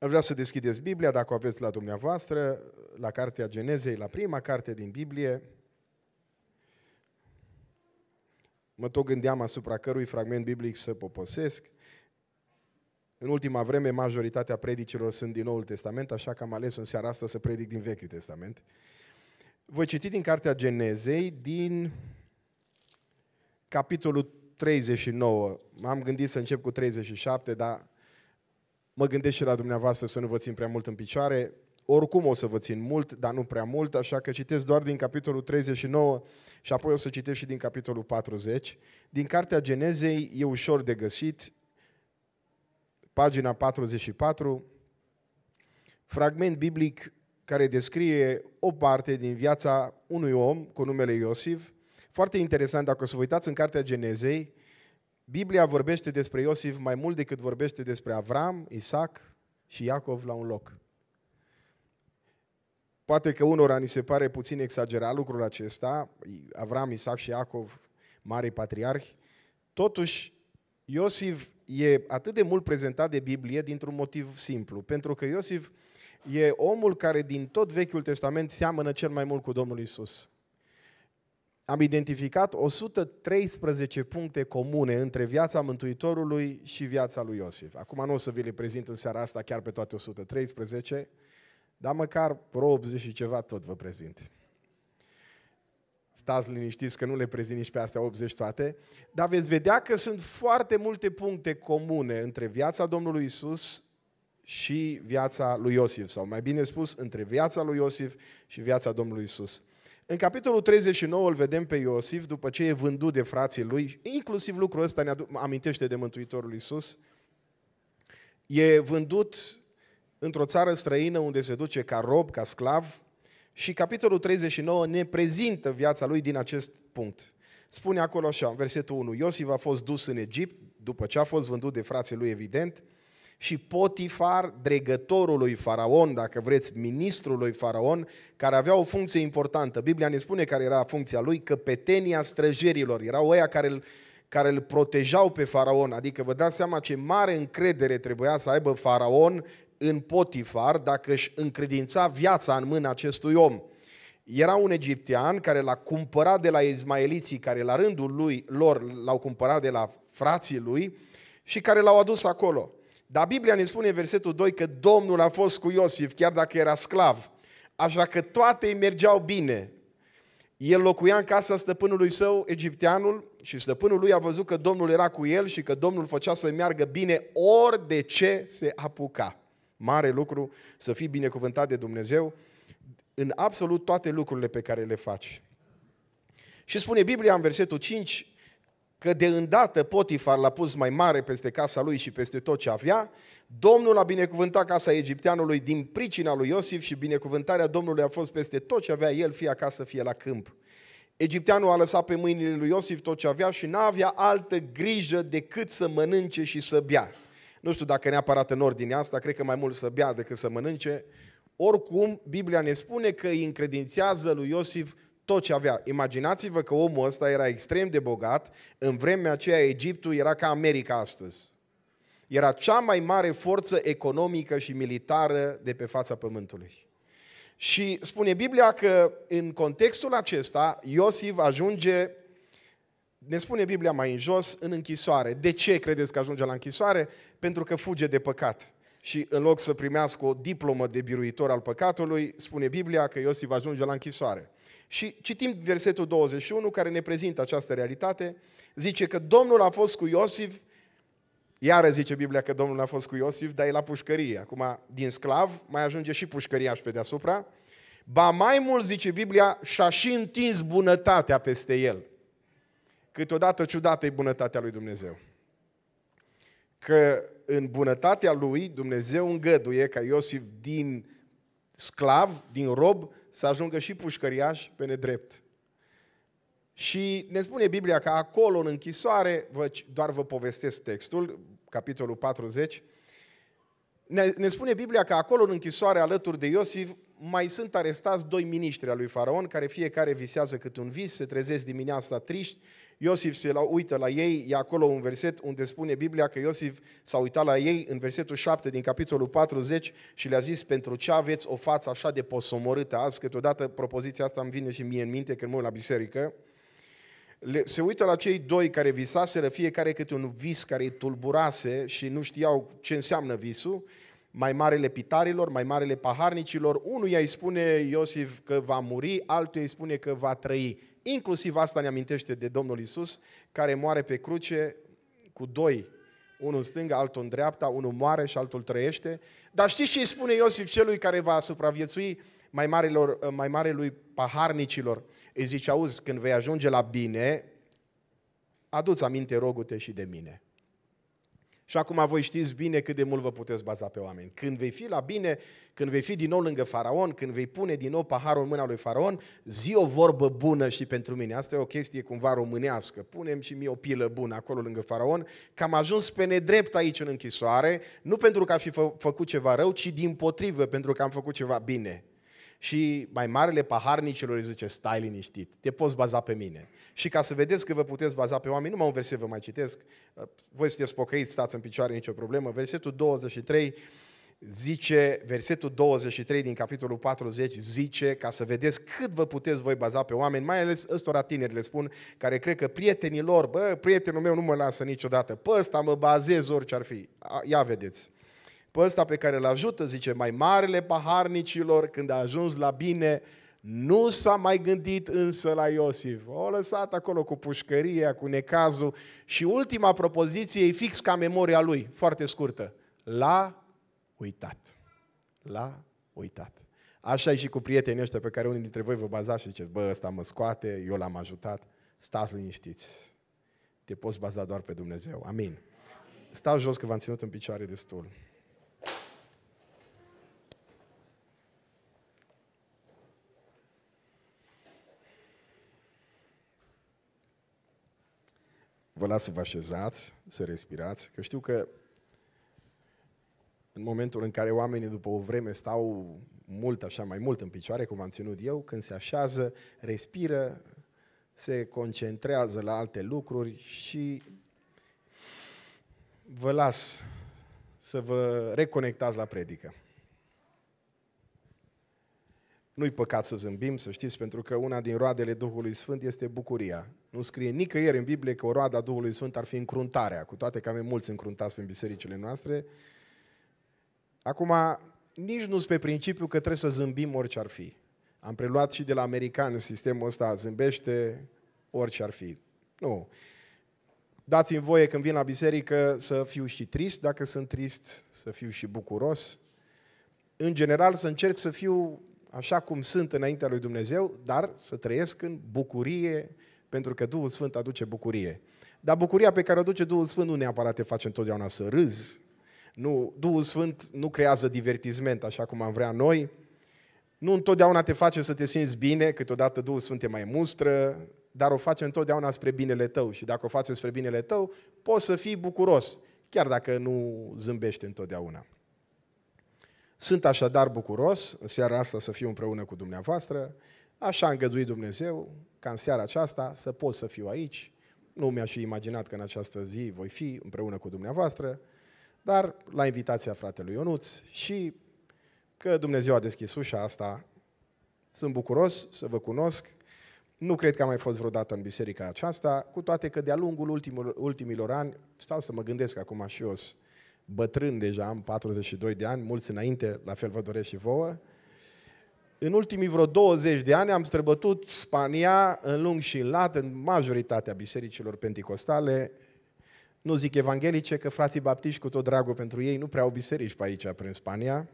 Vreau să deschideți Biblia, dacă o aveți la dumneavoastră, la Cartea Genezei, la prima carte din Biblie. Mă tot gândeam asupra cărui fragment biblic să poposesc. În ultima vreme, majoritatea predicilor sunt din Noul Testament, așa că am ales în seara asta să predic din Vechiul Testament. Voi citi din Cartea Genezei, din capitolul 39. M-am gândit să încep cu 37, dar Mă gândesc și la dumneavoastră să nu vă țin prea mult în picioare. Oricum o să vă țin mult, dar nu prea mult, așa că citesc doar din capitolul 39 și apoi o să citesc și din capitolul 40. Din cartea Genezei e ușor de găsit, pagina 44, fragment biblic care descrie o parte din viața unui om cu numele Iosif. Foarte interesant, dacă o să vă uitați în cartea Genezei, Biblia vorbește despre Iosif mai mult decât vorbește despre Avram, Isaac și Iacov la un loc. Poate că unora ni se pare puțin exagerat lucrul acesta, Avram, Isaac și Iacov, mari patriarhi, totuși Iosif e atât de mult prezentat de Biblie dintr-un motiv simplu, pentru că Iosif e omul care din tot Vechiul Testament seamănă cel mai mult cu Domnul Isus am identificat 113 puncte comune între viața Mântuitorului și viața lui Iosif. Acum nu o să vi le prezint în seara asta chiar pe toate 113, dar măcar vreo 80 și ceva tot vă prezint. Stați liniștiți că nu le prezint nici pe astea 80 toate, dar veți vedea că sunt foarte multe puncte comune între viața Domnului Isus și viața lui Iosif, sau mai bine spus, între viața lui Iosif și viața Domnului Isus. În capitolul 39 îl vedem pe Iosif, după ce e vândut de frații lui, inclusiv lucrul ăsta ne amintește de Mântuitorul Iisus, e vândut într-o țară străină unde se duce ca rob, ca sclav, și capitolul 39 ne prezintă viața lui din acest punct. Spune acolo așa, versetul 1, Iosif a fost dus în Egipt, după ce a fost vândut de frații lui, evident, și Potifar, dregătorul lui Faraon, dacă vreți, ministrul lui Faraon, care avea o funcție importantă. Biblia ne spune care era funcția lui, căpetenia străjerilor. Erau ăia care îl, care îl protejau pe Faraon. Adică vă dați seama ce mare încredere trebuia să aibă Faraon în Potifar dacă își încredința viața în mâna acestui om. Era un egiptean care l-a cumpărat de la izmaeliții, care la rândul lui lor l-au cumpărat de la frații lui și care l-au adus acolo. Dar Biblia ne spune în versetul 2 că Domnul a fost cu Iosif, chiar dacă era sclav. Așa că toate îi mergeau bine. El locuia în casa stăpânului său, egipteanul, și stăpânul lui a văzut că Domnul era cu el și că Domnul făcea să meargă bine ori de ce se apuca. Mare lucru să fii binecuvântat de Dumnezeu în absolut toate lucrurile pe care le faci. Și spune Biblia în versetul 5, că de îndată Potifar l-a pus mai mare peste casa lui și peste tot ce avea, Domnul a binecuvântat casa egipteanului din pricina lui Iosif și binecuvântarea Domnului a fost peste tot ce avea el, fie acasă, fie la câmp. Egipteanul a lăsat pe mâinile lui Iosif tot ce avea și n-avea altă grijă decât să mănânce și să bea. Nu știu dacă neapărat în ordinea asta, cred că mai mult să bea decât să mănânce. Oricum, Biblia ne spune că îi încredințează lui Iosif tot ce avea. Imaginați-vă că omul ăsta era extrem de bogat, în vremea aceea Egiptul era ca America astăzi. Era cea mai mare forță economică și militară de pe fața pământului. Și spune Biblia că în contextul acesta Iosif ajunge, ne spune Biblia mai în jos, în închisoare. De ce credeți că ajunge la închisoare? Pentru că fuge de păcat. Și în loc să primească o diplomă de biruitor al păcatului, spune Biblia că Iosif ajunge la închisoare. Și citim versetul 21 care ne prezintă această realitate. Zice că Domnul a fost cu Iosif, iară zice Biblia că Domnul a fost cu Iosif, dar e la pușcărie. Acum, din sclav, mai ajunge și și pe deasupra. Ba mai mult, zice Biblia, și-a și întins bunătatea peste el. Câteodată ciudată e bunătatea lui Dumnezeu. Că în bunătatea lui Dumnezeu îngăduie ca Iosif din sclav, din rob, să ajungă și pușcăriași pe nedrept. Și ne spune Biblia că acolo, în închisoare, vă, doar vă povestesc textul, capitolul 40, ne, ne spune Biblia că acolo, în închisoare, alături de Iosif, mai sunt arestați doi miniștri al lui Faraon, care fiecare visează cât un vis, se trezesc dimineața triști Iosif se la, uită la ei, e acolo un verset unde spune Biblia că Iosif s-a uitat la ei în versetul 7 din capitolul 40 și le-a zis, pentru ce aveți o față așa de posomorâtă azi, câteodată propoziția asta îmi vine și mie în minte când mă uit la biserică, le, se uită la cei doi care visaseră fiecare câte un vis care îi tulburase și nu știau ce înseamnă visul, mai marele pitarilor, mai marele paharnicilor, unul îi spune Iosif că va muri, altul îi spune că va trăi. Inclusiv asta ne amintește de Domnul Isus, care moare pe cruce cu doi, unul în stânga, altul în dreapta, unul moare și altul trăiește. Dar știți ce îi spune Iosif celui care va supraviețui mai, marilor, mai marelui paharnicilor? Îi zice, auzi, când vei ajunge la bine, adu-ți aminte, rogute și de mine. Și acum voi știți bine cât de mult vă puteți baza pe oameni. Când vei fi la bine, când vei fi din nou lângă faraon, când vei pune din nou paharul în mâna lui faraon, zi o vorbă bună și pentru mine. Asta e o chestie cumva românească. Punem și mie o pilă bună acolo lângă faraon, că am ajuns pe nedrept aici în închisoare, nu pentru că am fi fă- făcut ceva rău, ci din potrivă, pentru că am făcut ceva bine. Și mai marele paharnicilor îi zice, stai liniștit, te poți baza pe mine. Și ca să vedeți că vă puteți baza pe oameni, numai un verset vă mai citesc, uh, voi sunteți pocăiți, stați în picioare, nicio problemă. Versetul 23 zice, versetul 23 din capitolul 40 zice, ca să vedeți cât vă puteți voi baza pe oameni, mai ales ăstora tineri le spun, care cred că prietenii lor, bă, prietenul meu nu mă lasă niciodată, pe ăsta mă bazez orice ar fi. Ia vedeți pe ăsta pe care îl ajută, zice, mai marele paharnicilor, când a ajuns la bine, nu s-a mai gândit însă la Iosif. O lăsat acolo cu pușcăria, cu necazul și ultima propoziție e fix ca memoria lui, foarte scurtă. L-a uitat. L-a uitat. Așa e și cu prietenii ăștia pe care unii dintre voi vă bazați și ziceți, bă, ăsta mă scoate, eu l-am ajutat. Stați liniștiți. Te poți baza doar pe Dumnezeu. Amin. Amin. Stau jos că v-am ținut în picioare destul. Vă las să vă așezați, să respirați, că știu că în momentul în care oamenii după o vreme stau mult așa, mai mult în picioare, cum am ținut eu, când se așează, respiră, se concentrează la alte lucruri și vă las să vă reconectați la predică. Nu-i păcat să zâmbim, să știți, pentru că una din roadele Duhului Sfânt este bucuria. Nu scrie nicăieri în Biblie că o roada Duhului Sfânt ar fi încruntarea, cu toate că avem mulți încruntați prin bisericile noastre. Acum, nici nu pe principiu că trebuie să zâmbim orice ar fi. Am preluat și de la american sistemul ăsta, zâmbește orice ar fi. Nu. Dați-mi voie când vin la biserică să fiu și trist, dacă sunt trist, să fiu și bucuros. În general să încerc să fiu așa cum sunt înaintea lui Dumnezeu, dar să trăiesc în bucurie, pentru că Duhul Sfânt aduce bucurie. Dar bucuria pe care o aduce Duhul Sfânt nu neapărat te face întotdeauna să râzi. Nu, Duhul Sfânt nu creează divertisment așa cum am vrea noi. Nu întotdeauna te face să te simți bine, câteodată Duhul Sfânt te mai mustră, dar o face întotdeauna spre binele tău. Și dacă o face spre binele tău, poți să fii bucuros, chiar dacă nu zâmbești întotdeauna. Sunt așadar bucuros în seara asta să fiu împreună cu dumneavoastră. Așa a îngăduit Dumnezeu ca în seara aceasta să pot să fiu aici. Nu mi-aș fi imaginat că în această zi voi fi împreună cu dumneavoastră, dar la invitația fratelui Ionuț și că Dumnezeu a deschis ușa asta, sunt bucuros să vă cunosc. Nu cred că am mai fost vreodată în biserica aceasta, cu toate că de-a lungul ultimilor, ultimilor ani, stau să mă gândesc acum și eu, bătrân deja, am 42 de ani, mulți înainte, la fel vă doresc și vouă. În ultimii vreo 20 de ani am străbătut Spania în lung și în lat, în majoritatea bisericilor penticostale, nu zic evanghelice, că frații baptiști, cu tot dragul pentru ei, nu prea au biserici pe aici, prin Spania,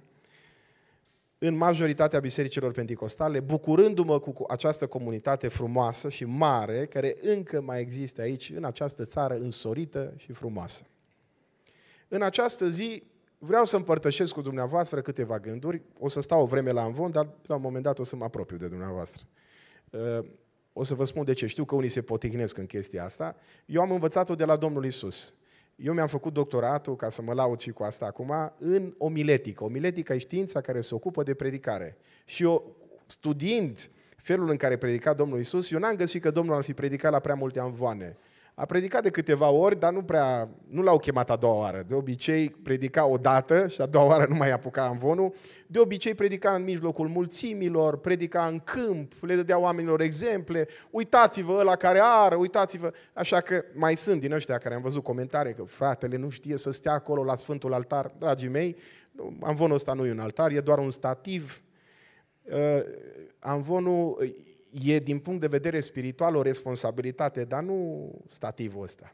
în majoritatea bisericilor penticostale, bucurându-mă cu această comunitate frumoasă și mare, care încă mai există aici, în această țară însorită și frumoasă. În această zi vreau să împărtășesc cu dumneavoastră câteva gânduri. O să stau o vreme la învon, dar la un moment dat o să mă apropiu de dumneavoastră. Uh, o să vă spun de ce. Știu că unii se potignesc în chestia asta. Eu am învățat-o de la Domnul Isus. Eu mi-am făcut doctoratul, ca să mă laud și cu asta acum, în omiletică. Omiletica e știința care se ocupă de predicare. Și eu, studiind felul în care predica Domnul Isus, eu n-am găsit că Domnul ar fi predicat la prea multe anvoane. A predicat de câteva ori, dar nu prea, nu l-au chemat a doua oară. De obicei predica o dată și a doua oară nu mai apuca amvonul. De obicei predica în mijlocul mulțimilor, predica în câmp, le dădea oamenilor exemple. Uitați-vă ăla care are, uitați-vă. Așa că mai sunt din ăștia care am văzut comentarii că fratele nu știe să stea acolo la Sfântul Altar. Dragii mei, amvonul ăsta nu e un altar, e doar un stativ. Uh, amvonul e din punct de vedere spiritual o responsabilitate, dar nu stativul ăsta,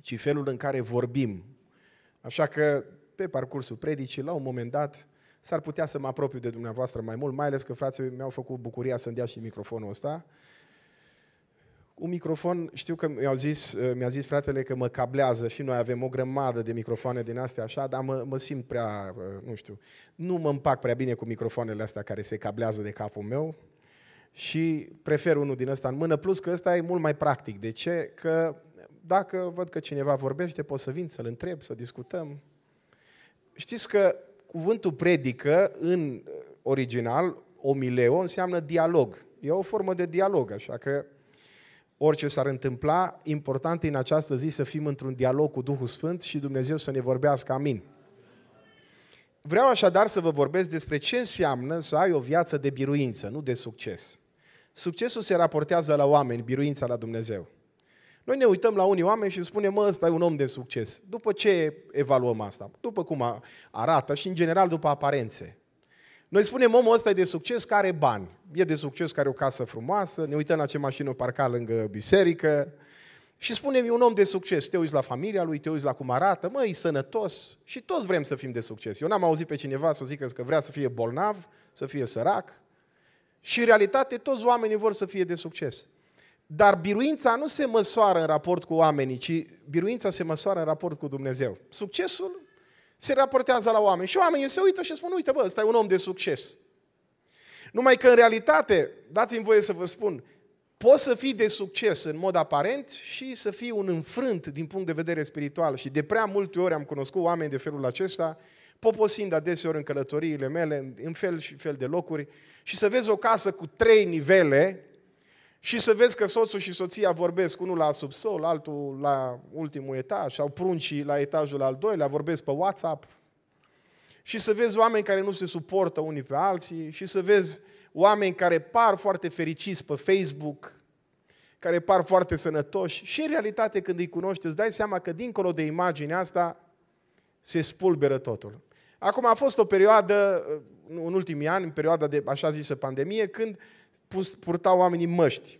ci felul în care vorbim. Așa că pe parcursul predicii, la un moment dat, s-ar putea să mă apropiu de dumneavoastră mai mult, mai ales că frații mi-au făcut bucuria să-mi dea și microfonul ăsta. Un microfon, știu că mi-au zis, mi-a zis fratele că mă cablează și noi avem o grămadă de microfoane din astea așa, dar mă, mă simt prea, nu știu, nu mă împac prea bine cu microfoanele astea care se cablează de capul meu și prefer unul din ăsta în mână, plus că ăsta e mult mai practic. De ce? Că dacă văd că cineva vorbește, pot să vin să-l întreb, să discutăm. Știți că cuvântul predică în original, omileo, înseamnă dialog. E o formă de dialog, așa că orice s-ar întâmpla, important e în această zi să fim într-un dialog cu Duhul Sfânt și Dumnezeu să ne vorbească. Amin. Vreau așadar să vă vorbesc despre ce înseamnă să ai o viață de biruință, nu de succes. Succesul se raportează la oameni, biruința la Dumnezeu. Noi ne uităm la unii oameni și spunem, mă, ăsta e un om de succes. După ce evaluăm asta? După cum arată și, în general, după aparențe. Noi spunem, omul ăsta e de succes, care are bani. E de succes, care are o casă frumoasă, ne uităm la ce mașină o parca lângă biserică, și spune-mi un om de succes, te uiți la familia lui, te uiți la cum arată, măi, e sănătos și toți vrem să fim de succes. Eu n-am auzit pe cineva să zică că vrea să fie bolnav, să fie sărac. Și în realitate toți oamenii vor să fie de succes. Dar biruința nu se măsoară în raport cu oamenii, ci biruința se măsoară în raport cu Dumnezeu. Succesul se raportează la oameni și oamenii se uită și spun, uite bă, ăsta e un om de succes. Numai că în realitate, dați-mi voie să vă spun, poți să fii de succes în mod aparent și să fii un înfrânt din punct de vedere spiritual. Și de prea multe ori am cunoscut oameni de felul acesta, poposind adeseori în călătoriile mele, în fel și fel de locuri, și să vezi o casă cu trei nivele și să vezi că soțul și soția vorbesc, unul la subsol, altul la ultimul etaj, sau pruncii la etajul al doilea, vorbesc pe WhatsApp, și să vezi oameni care nu se suportă unii pe alții, și să vezi uh, oameni care par foarte fericiți pe Facebook, care par foarte sănătoși și în realitate când îi cunoști îți dai seama că dincolo de imaginea asta se spulberă totul. Acum a fost o perioadă, uh, în ultimii ani, în perioada de așa zisă pandemie, când purtau oamenii măști.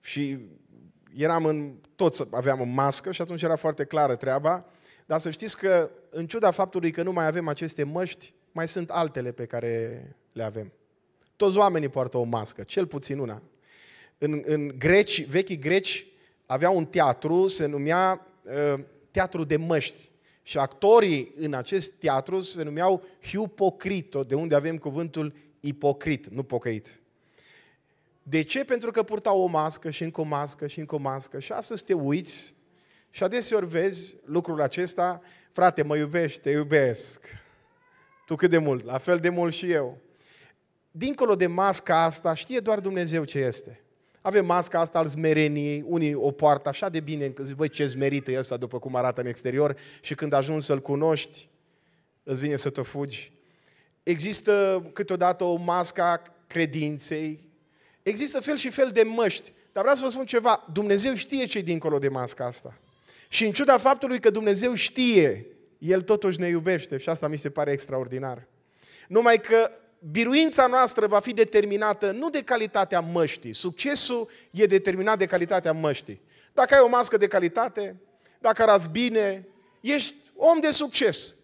Și eram în, toți aveam o mască și atunci era foarte clară treaba, dar să știți că în ciuda faptului că nu mai avem aceste măști, mai sunt altele pe care le avem. Toți oamenii poartă o mască, cel puțin una. În, în greci, vechii greci aveau un teatru, se numea uh, teatru de măști. Și actorii în acest teatru se numeau hipocrito, de unde avem cuvântul ipocrit, nu pocăit. De ce? Pentru că purtau o mască și încă o mască și încă o mască. Și astăzi te uiți și adeseori vezi lucrul acesta, frate, mă iubești, te iubesc. Tu cât de mult? La fel de mult și eu dincolo de masca asta, știe doar Dumnezeu ce este. Avem masca asta al smereniei, unii o poartă așa de bine încât zic, băi, ce smerită e ăsta după cum arată în exterior și când ajungi să-l cunoști, îți vine să te fugi. Există câteodată o masca credinței, există fel și fel de măști, dar vreau să vă spun ceva, Dumnezeu știe ce dincolo de masca asta. Și în ciuda faptului că Dumnezeu știe, El totuși ne iubește și asta mi se pare extraordinar. Numai că biruința noastră va fi determinată nu de calitatea măștii. Succesul e determinat de calitatea măștii. Dacă ai o mască de calitate, dacă arăți bine, ești om de succes.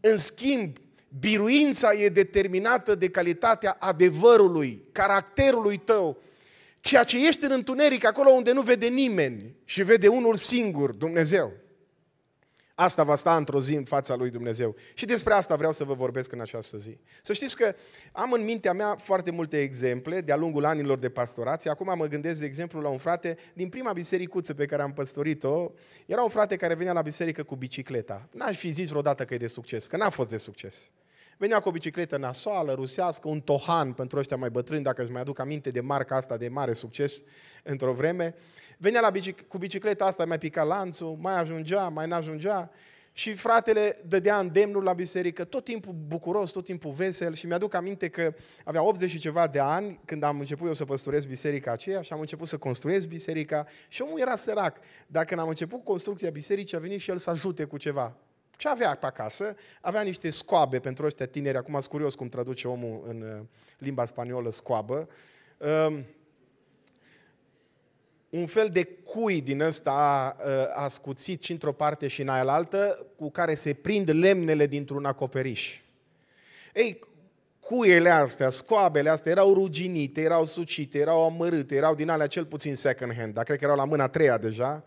În schimb, biruința e determinată de calitatea adevărului, caracterului tău, ceea ce ești în întuneric, acolo unde nu vede nimeni și vede unul singur, Dumnezeu. Asta va sta într-o zi în fața lui Dumnezeu. Și despre asta vreau să vă vorbesc în această zi. Să știți că am în mintea mea foarte multe exemple de-a lungul anilor de pastorație. Acum mă gândesc, de exemplu, la un frate din prima bisericuță pe care am păstorit-o. Era un frate care venea la biserică cu bicicleta. N-aș fi zis vreodată că e de succes, că n-a fost de succes. Venea cu o bicicletă nasoală, rusească, un tohan pentru ăștia mai bătrâni, dacă îți mai aduc aminte de marca asta de mare succes într-o vreme. Venea la bicic- cu bicicleta asta, mai pica lanțul, mai ajungea, mai n-ajungea. Și fratele dădea îndemnul la biserică, tot timpul bucuros, tot timpul vesel și mi-aduc aminte că avea 80 și ceva de ani când am început eu să păstoresc biserica aceea și am început să construiesc biserica și omul era sărac. Dacă n-am început construcția bisericii, a venit și el să ajute cu ceva ce avea pe acasă, avea niște scoabe pentru ăștia tineri, acum sunt curios cum traduce omul în uh, limba spaniolă scoabă, um, un fel de cui din ăsta ascuțit uh, și într-o parte și în aia altă, cu care se prind lemnele dintr-un acoperiș. Ei, cuiele astea, scoabele astea erau ruginite, erau sucite, erau amărâte, erau din alea cel puțin second hand, dar cred că erau la mâna a treia deja,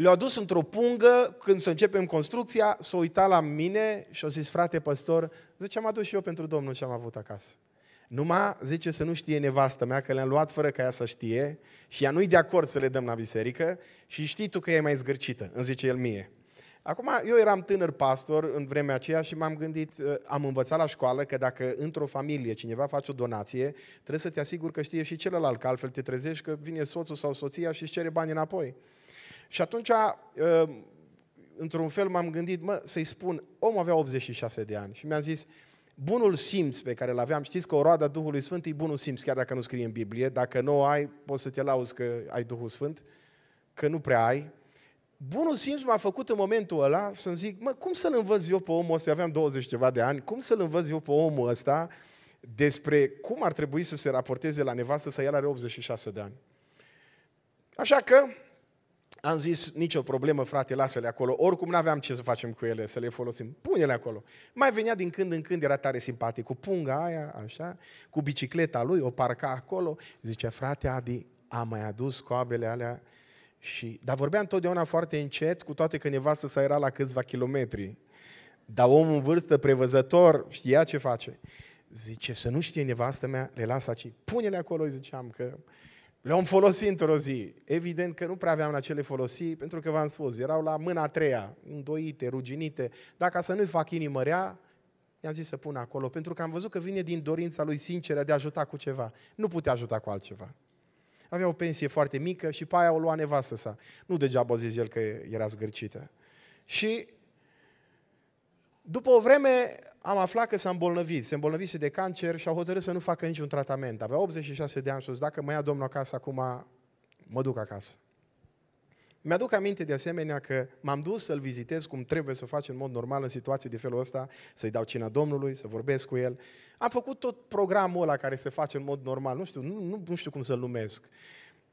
le-a dus într-o pungă, când să începem construcția, s-a uitat la mine și a zis, frate păstor, zice, am adus și eu pentru Domnul ce am avut acasă. Numai, zice, să nu știe nevastă mea că le-am luat fără ca ea să știe și ea nu-i de acord să le dăm la biserică și știi tu că e mai zgârcită, îmi zice el mie. Acum, eu eram tânăr pastor în vremea aceea și m-am gândit, uh, am învățat la școală că dacă într-o familie cineva face o donație, trebuie să te asiguri că știe și celălalt, că altfel te trezești că vine soțul sau soția și îți cere bani înapoi. Și atunci, uh, într-un fel, m-am gândit, mă, să-i spun, omul avea 86 de ani și mi-a zis, bunul simț pe care îl aveam, știți că o roadă a Duhului Sfânt e bunul simț, chiar dacă nu scrie în Biblie, dacă nu o ai, poți să te lauzi că ai Duhul Sfânt, că nu prea ai. Bunul simț m-a făcut în momentul ăla să-mi zic, mă, cum să-l învăț eu pe omul ăsta, aveam 20 ceva de ani, cum să-l învăț eu pe omul ăsta despre cum ar trebui să se raporteze la nevastă să el are 86 de ani. Așa că am zis, nicio problemă, frate, lasă-le acolo. Oricum n-aveam ce să facem cu ele, să le folosim. Pune-le acolo. Mai venea din când în când, era tare simpatic, cu punga aia, așa, cu bicicleta lui, o parca acolo. Zicea, frate Adi, am mai adus coabele alea și... Dar vorbea întotdeauna foarte încet, cu toate că nevastă să era la câțiva kilometri. Dar omul în vârstă, prevăzător, știa ce face. Zice, să nu știe nevastă mea, le las aici. Pune-le acolo, îi ziceam că le-am folosit într-o zi. Evident că nu prea aveam la ce le folosi, pentru că v-am spus, erau la mâna a treia, îndoite, ruginite. Dacă să nu-i fac inimă rea, i-am zis să pun acolo, pentru că am văzut că vine din dorința lui sinceră de a ajuta cu ceva. Nu putea ajuta cu altceva. Avea o pensie foarte mică și pe aia o lua nevastă sa. Nu degeaba zis el că era zgârcită. Și după o vreme am aflat că s-a îmbolnăvit, se îmbolnăvise de cancer și au hotărât să nu facă niciun tratament. Avea 86 de ani și dacă mă ia domnul acasă acum, mă duc acasă. Mi-aduc aminte de asemenea că m-am dus să-l vizitez cum trebuie să o faci în mod normal în situații de felul ăsta, să-i dau cina Domnului, să vorbesc cu el. Am făcut tot programul ăla care se face în mod normal, nu știu, nu, nu, știu cum să-l numesc.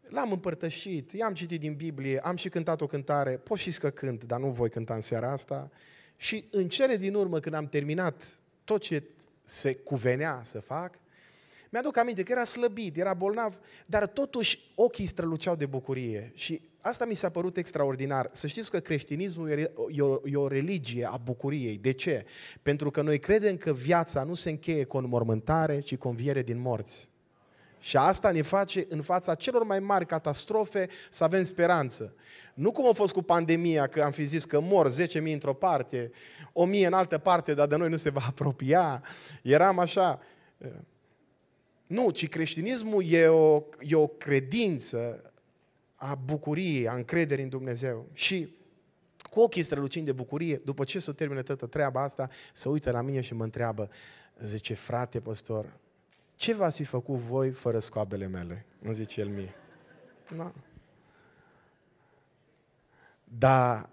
L-am împărtășit, i-am citit din Biblie, am și cântat o cântare, Poți și să cânt, dar nu voi cânta în seara asta. Uh, și în cele din urmă, când am terminat tot ce se cuvenea să fac, mi-aduc aminte că era slăbit, era bolnav, dar totuși ochii străluceau de bucurie și asta mi s-a părut extraordinar. Să știți că creștinismul e o, e o religie a bucuriei. De ce? Pentru că noi credem că viața nu se încheie cu înmormântare, ci cu înviere din morți. Și asta ne face în fața celor mai mari catastrofe să avem speranță. Nu cum a fost cu pandemia, că am fi zis că mor 10.000 într-o parte, 1.000 în altă parte, dar de noi nu se va apropia. Eram așa. Eh, nu, ci creștinismul e o, e o credință a bucuriei, a încrederii în Dumnezeu. Și cu ochii strălucind de bucurie, după ce se s-o termină toată treaba asta, se uită la mine și mă întreabă, zice, frate păstor, ce v-ați fi făcut voi fără scoabele mele? Îmi zice el mie. Da. Dar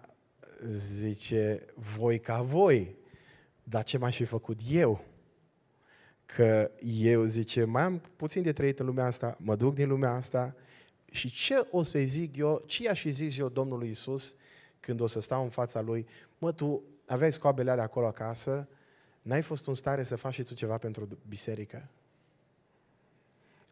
zice, voi ca voi, dar ce m-aș fi făcut eu? Că eu, zice, mai am puțin de trăit în lumea asta, mă duc din lumea asta și ce o să zic eu, ce i-aș fi zis eu Domnului Isus când o să stau în fața Lui? Mă, tu aveai scoabele alea acolo acasă, n-ai fost în stare să faci și tu ceva pentru biserică?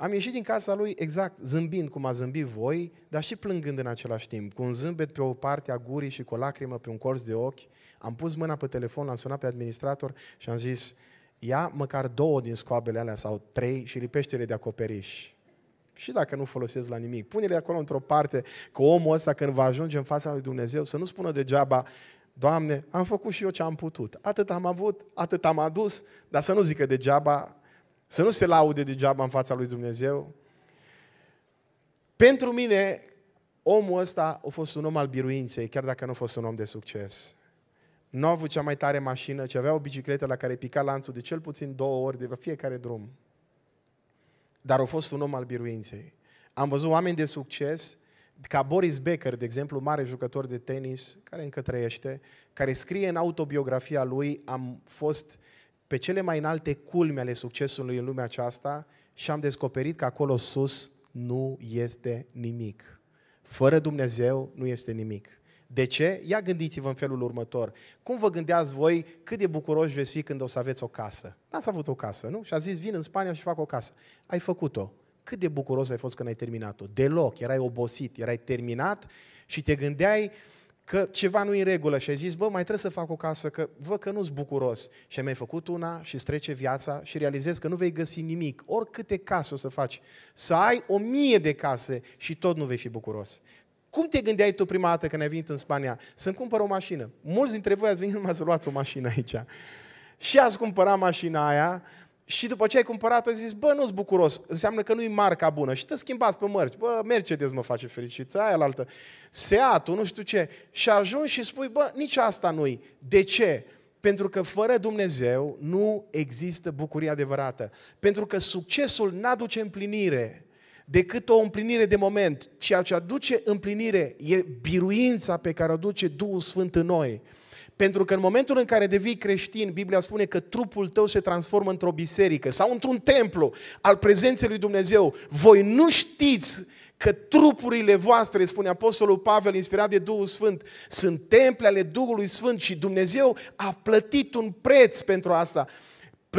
Am ieșit din casa lui exact zâmbind cum a zâmbit voi, dar și plângând în același timp, cu un zâmbet pe o parte a gurii și cu o lacrimă pe un colț de ochi. Am pus mâna pe telefon, l-am sunat pe administrator și am zis, ia măcar două din scoabele alea sau trei și lipește-le de acoperiș. Și dacă nu folosesc la nimic, pune-le acolo într-o parte, că omul ăsta când va ajunge în fața lui Dumnezeu să nu spună degeaba, Doamne, am făcut și eu ce am putut. Atât am avut, atât am adus, dar să nu zică degeaba, să nu se laude degeaba în fața lui Dumnezeu. Pentru mine, omul ăsta a fost un om al biruinței, chiar dacă nu a fost un om de succes. Nu a avut cea mai tare mașină, ci avea o bicicletă la care pica lanțul de cel puțin două ori de fiecare drum. Dar a fost un om al biruinței. Am văzut oameni de succes, ca Boris Becker, de exemplu, mare jucător de tenis, care încă trăiește, care scrie în autobiografia lui, am fost uh, pe cele mai înalte culme ale succesului în lumea aceasta și am descoperit că acolo sus nu este nimic. Fără Dumnezeu nu este nimic. De ce? Ia gândiți-vă în felul următor. Cum vă gândeați voi cât de bucuroși veți fi când o să aveți o casă? N-ați avut o casă, nu? Și a zis, vin în Spania și fac o casă. Ai făcut-o. Cât de bucuros ai fost când ai terminat-o? Deloc, erai obosit, erai terminat și te gândeai, că ceva nu e în regulă și ai zis, bă, mai trebuie să fac o casă, că văd că nu-s bucuros. Și ai mai făcut una și trece viața și realizezi că nu vei găsi nimic, oricâte case o să faci. Să ai o mie de case și tot nu vei fi bucuros. Cum te gândeai tu prima dată când ai venit în Spania? Să-mi cumpăr o mașină. Mulți dintre voi ați venit numai să luați o mașină aici. Și ați cumpărat mașina aia, și după ce ai cumpărat ai zis, bă, nu-s bucuros, înseamnă că nu-i marca bună. Și te schimbați pe mărci, bă, Mercedes mă face fericit, aia la altă, Seatul, nu știu ce. Și ajungi și spui, bă, nici asta nu-i. De ce? Pentru că fără Dumnezeu nu există bucurie adevărată. Pentru că succesul n-aduce împlinire decât o împlinire de moment. Ceea ce aduce împlinire e biruința pe care o aduce Duhul Sfânt în noi. Pentru că în momentul în care devii creștin, Biblia spune că trupul tău se transformă într-o biserică sau într-un templu al prezenței lui Dumnezeu. Voi nu știți că trupurile voastre, spune Apostolul Pavel, inspirat de Duhul Sfânt, sunt temple ale Duhului Sfânt și Dumnezeu a plătit un preț pentru asta.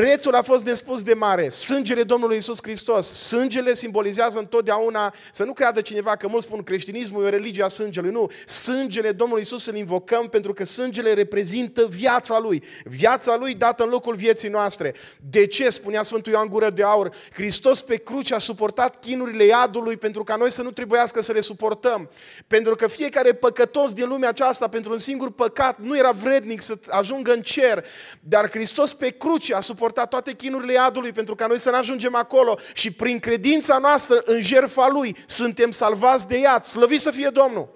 Prețul a fost nespus de mare. Sângele Domnului Isus Hristos. Sângele simbolizează întotdeauna, să nu creadă cineva că mulți spun creștinismul e o religie a sângelui. Nu, sângele Domnului Isus îl invocăm pentru că sângele reprezintă viața Lui. Viața Lui dată în locul vieții noastre. De ce, spunea Sfântul Ioan Gură de Aur, Hristos pe cruce a suportat chinurile iadului pentru ca noi să nu trebuiască să le suportăm. Pentru că fiecare păcătos din lumea aceasta, pentru un singur păcat, nu era vrednic să ajungă în cer. Dar Hristos pe cruce a suportat suportat toate chinurile iadului pentru ca noi să ne ajungem acolo și prin credința noastră în jertfa Lui suntem salvați de iad. Slăvit să fie Domnul!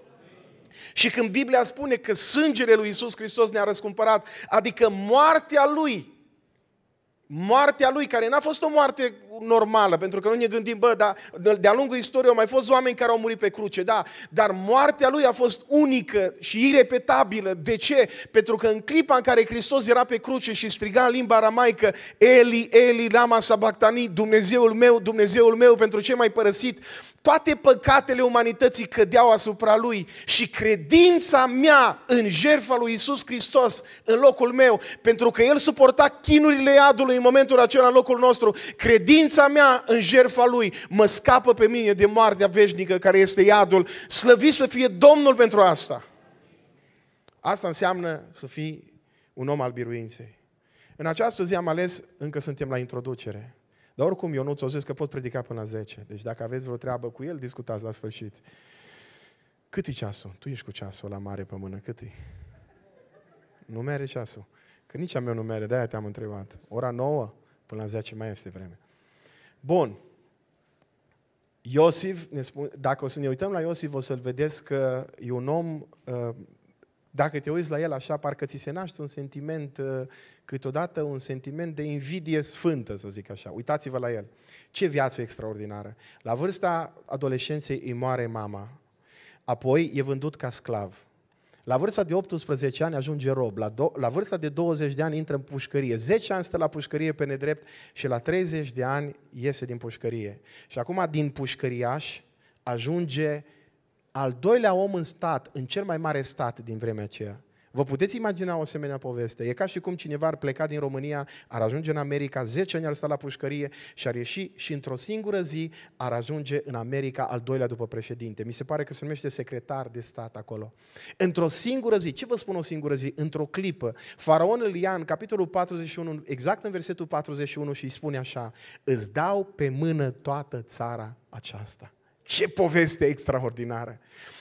Și când Biblia spune că sângele lui Isus Hristos ne-a răscumpărat, adică moartea lui moartea lui, care n-a fost o moarte normală, pentru că nu ne gândim, bă, dar de-a lungul istoriei au mai fost oameni care au murit pe cruce, da, dar moartea lui a fost unică și irepetabilă. De ce? Pentru că în clipa în care Hristos era pe cruce și striga în limba aramaică, Eli, Eli, lama sabactani, Dumnezeul meu, Dumnezeul meu, pentru ce mai părăsit, toate păcatele umanității cădeau asupra lui și credința mea în jertfa lui Isus Hristos în locul meu, pentru că el suporta chinurile iadului în momentul acela în locul nostru, credința mea în jertfa lui mă scapă pe mine de moartea veșnică care este iadul. Slăvit să fie Domnul pentru asta! Asta înseamnă să fii un om al biruinței. În această zi am ales, încă suntem la introducere, dar oricum, eu nu o zis că pot predica până la 10. Deci dacă aveți vreo treabă cu el, discutați la sfârșit. Cât e ceasul? Tu ești cu ceasul la mare pe mână, cât e? Nu mere ceasul. Că nici a meu nu mere, de-aia te-am întrebat. Ora 9 până la 10 mai este vreme. Bun. Iosif, ne spun, dacă o să ne uităm la Iosif, o să-l vedeți că e un om uh, dacă te uiți la el așa, parcă ți se naște un sentiment, uh, câteodată un sentiment de invidie sfântă, să zic așa. Uitați-vă la el. Ce viață extraordinară! La vârsta adolescenței îi moare mama, apoi e vândut ca sclav. La vârsta de 18 ani ajunge rob, la, do- la vârsta de 20 de ani intră în pușcărie, 10 ani stă la pușcărie pe nedrept și la 30 de ani iese din pușcărie. Și acum din pușcăriaș ajunge al doilea om în stat, în cel mai mare stat din vremea aceea. Vă puteți imagina o asemenea poveste? E ca și cum cineva ar pleca din România, ar ajunge în America, 10 ani ar sta la pușcărie și ar ieși și într-o singură zi ar ajunge în America al doilea după președinte. Mi se pare că se numește secretar de stat acolo. Într-o singură zi, ce vă spun o singură zi? Într-o clipă, îl ia în capitolul 41, exact în versetul 41 și îi spune așa, îți dau pe mână toată țara aceasta. Ce poveste extraordinară!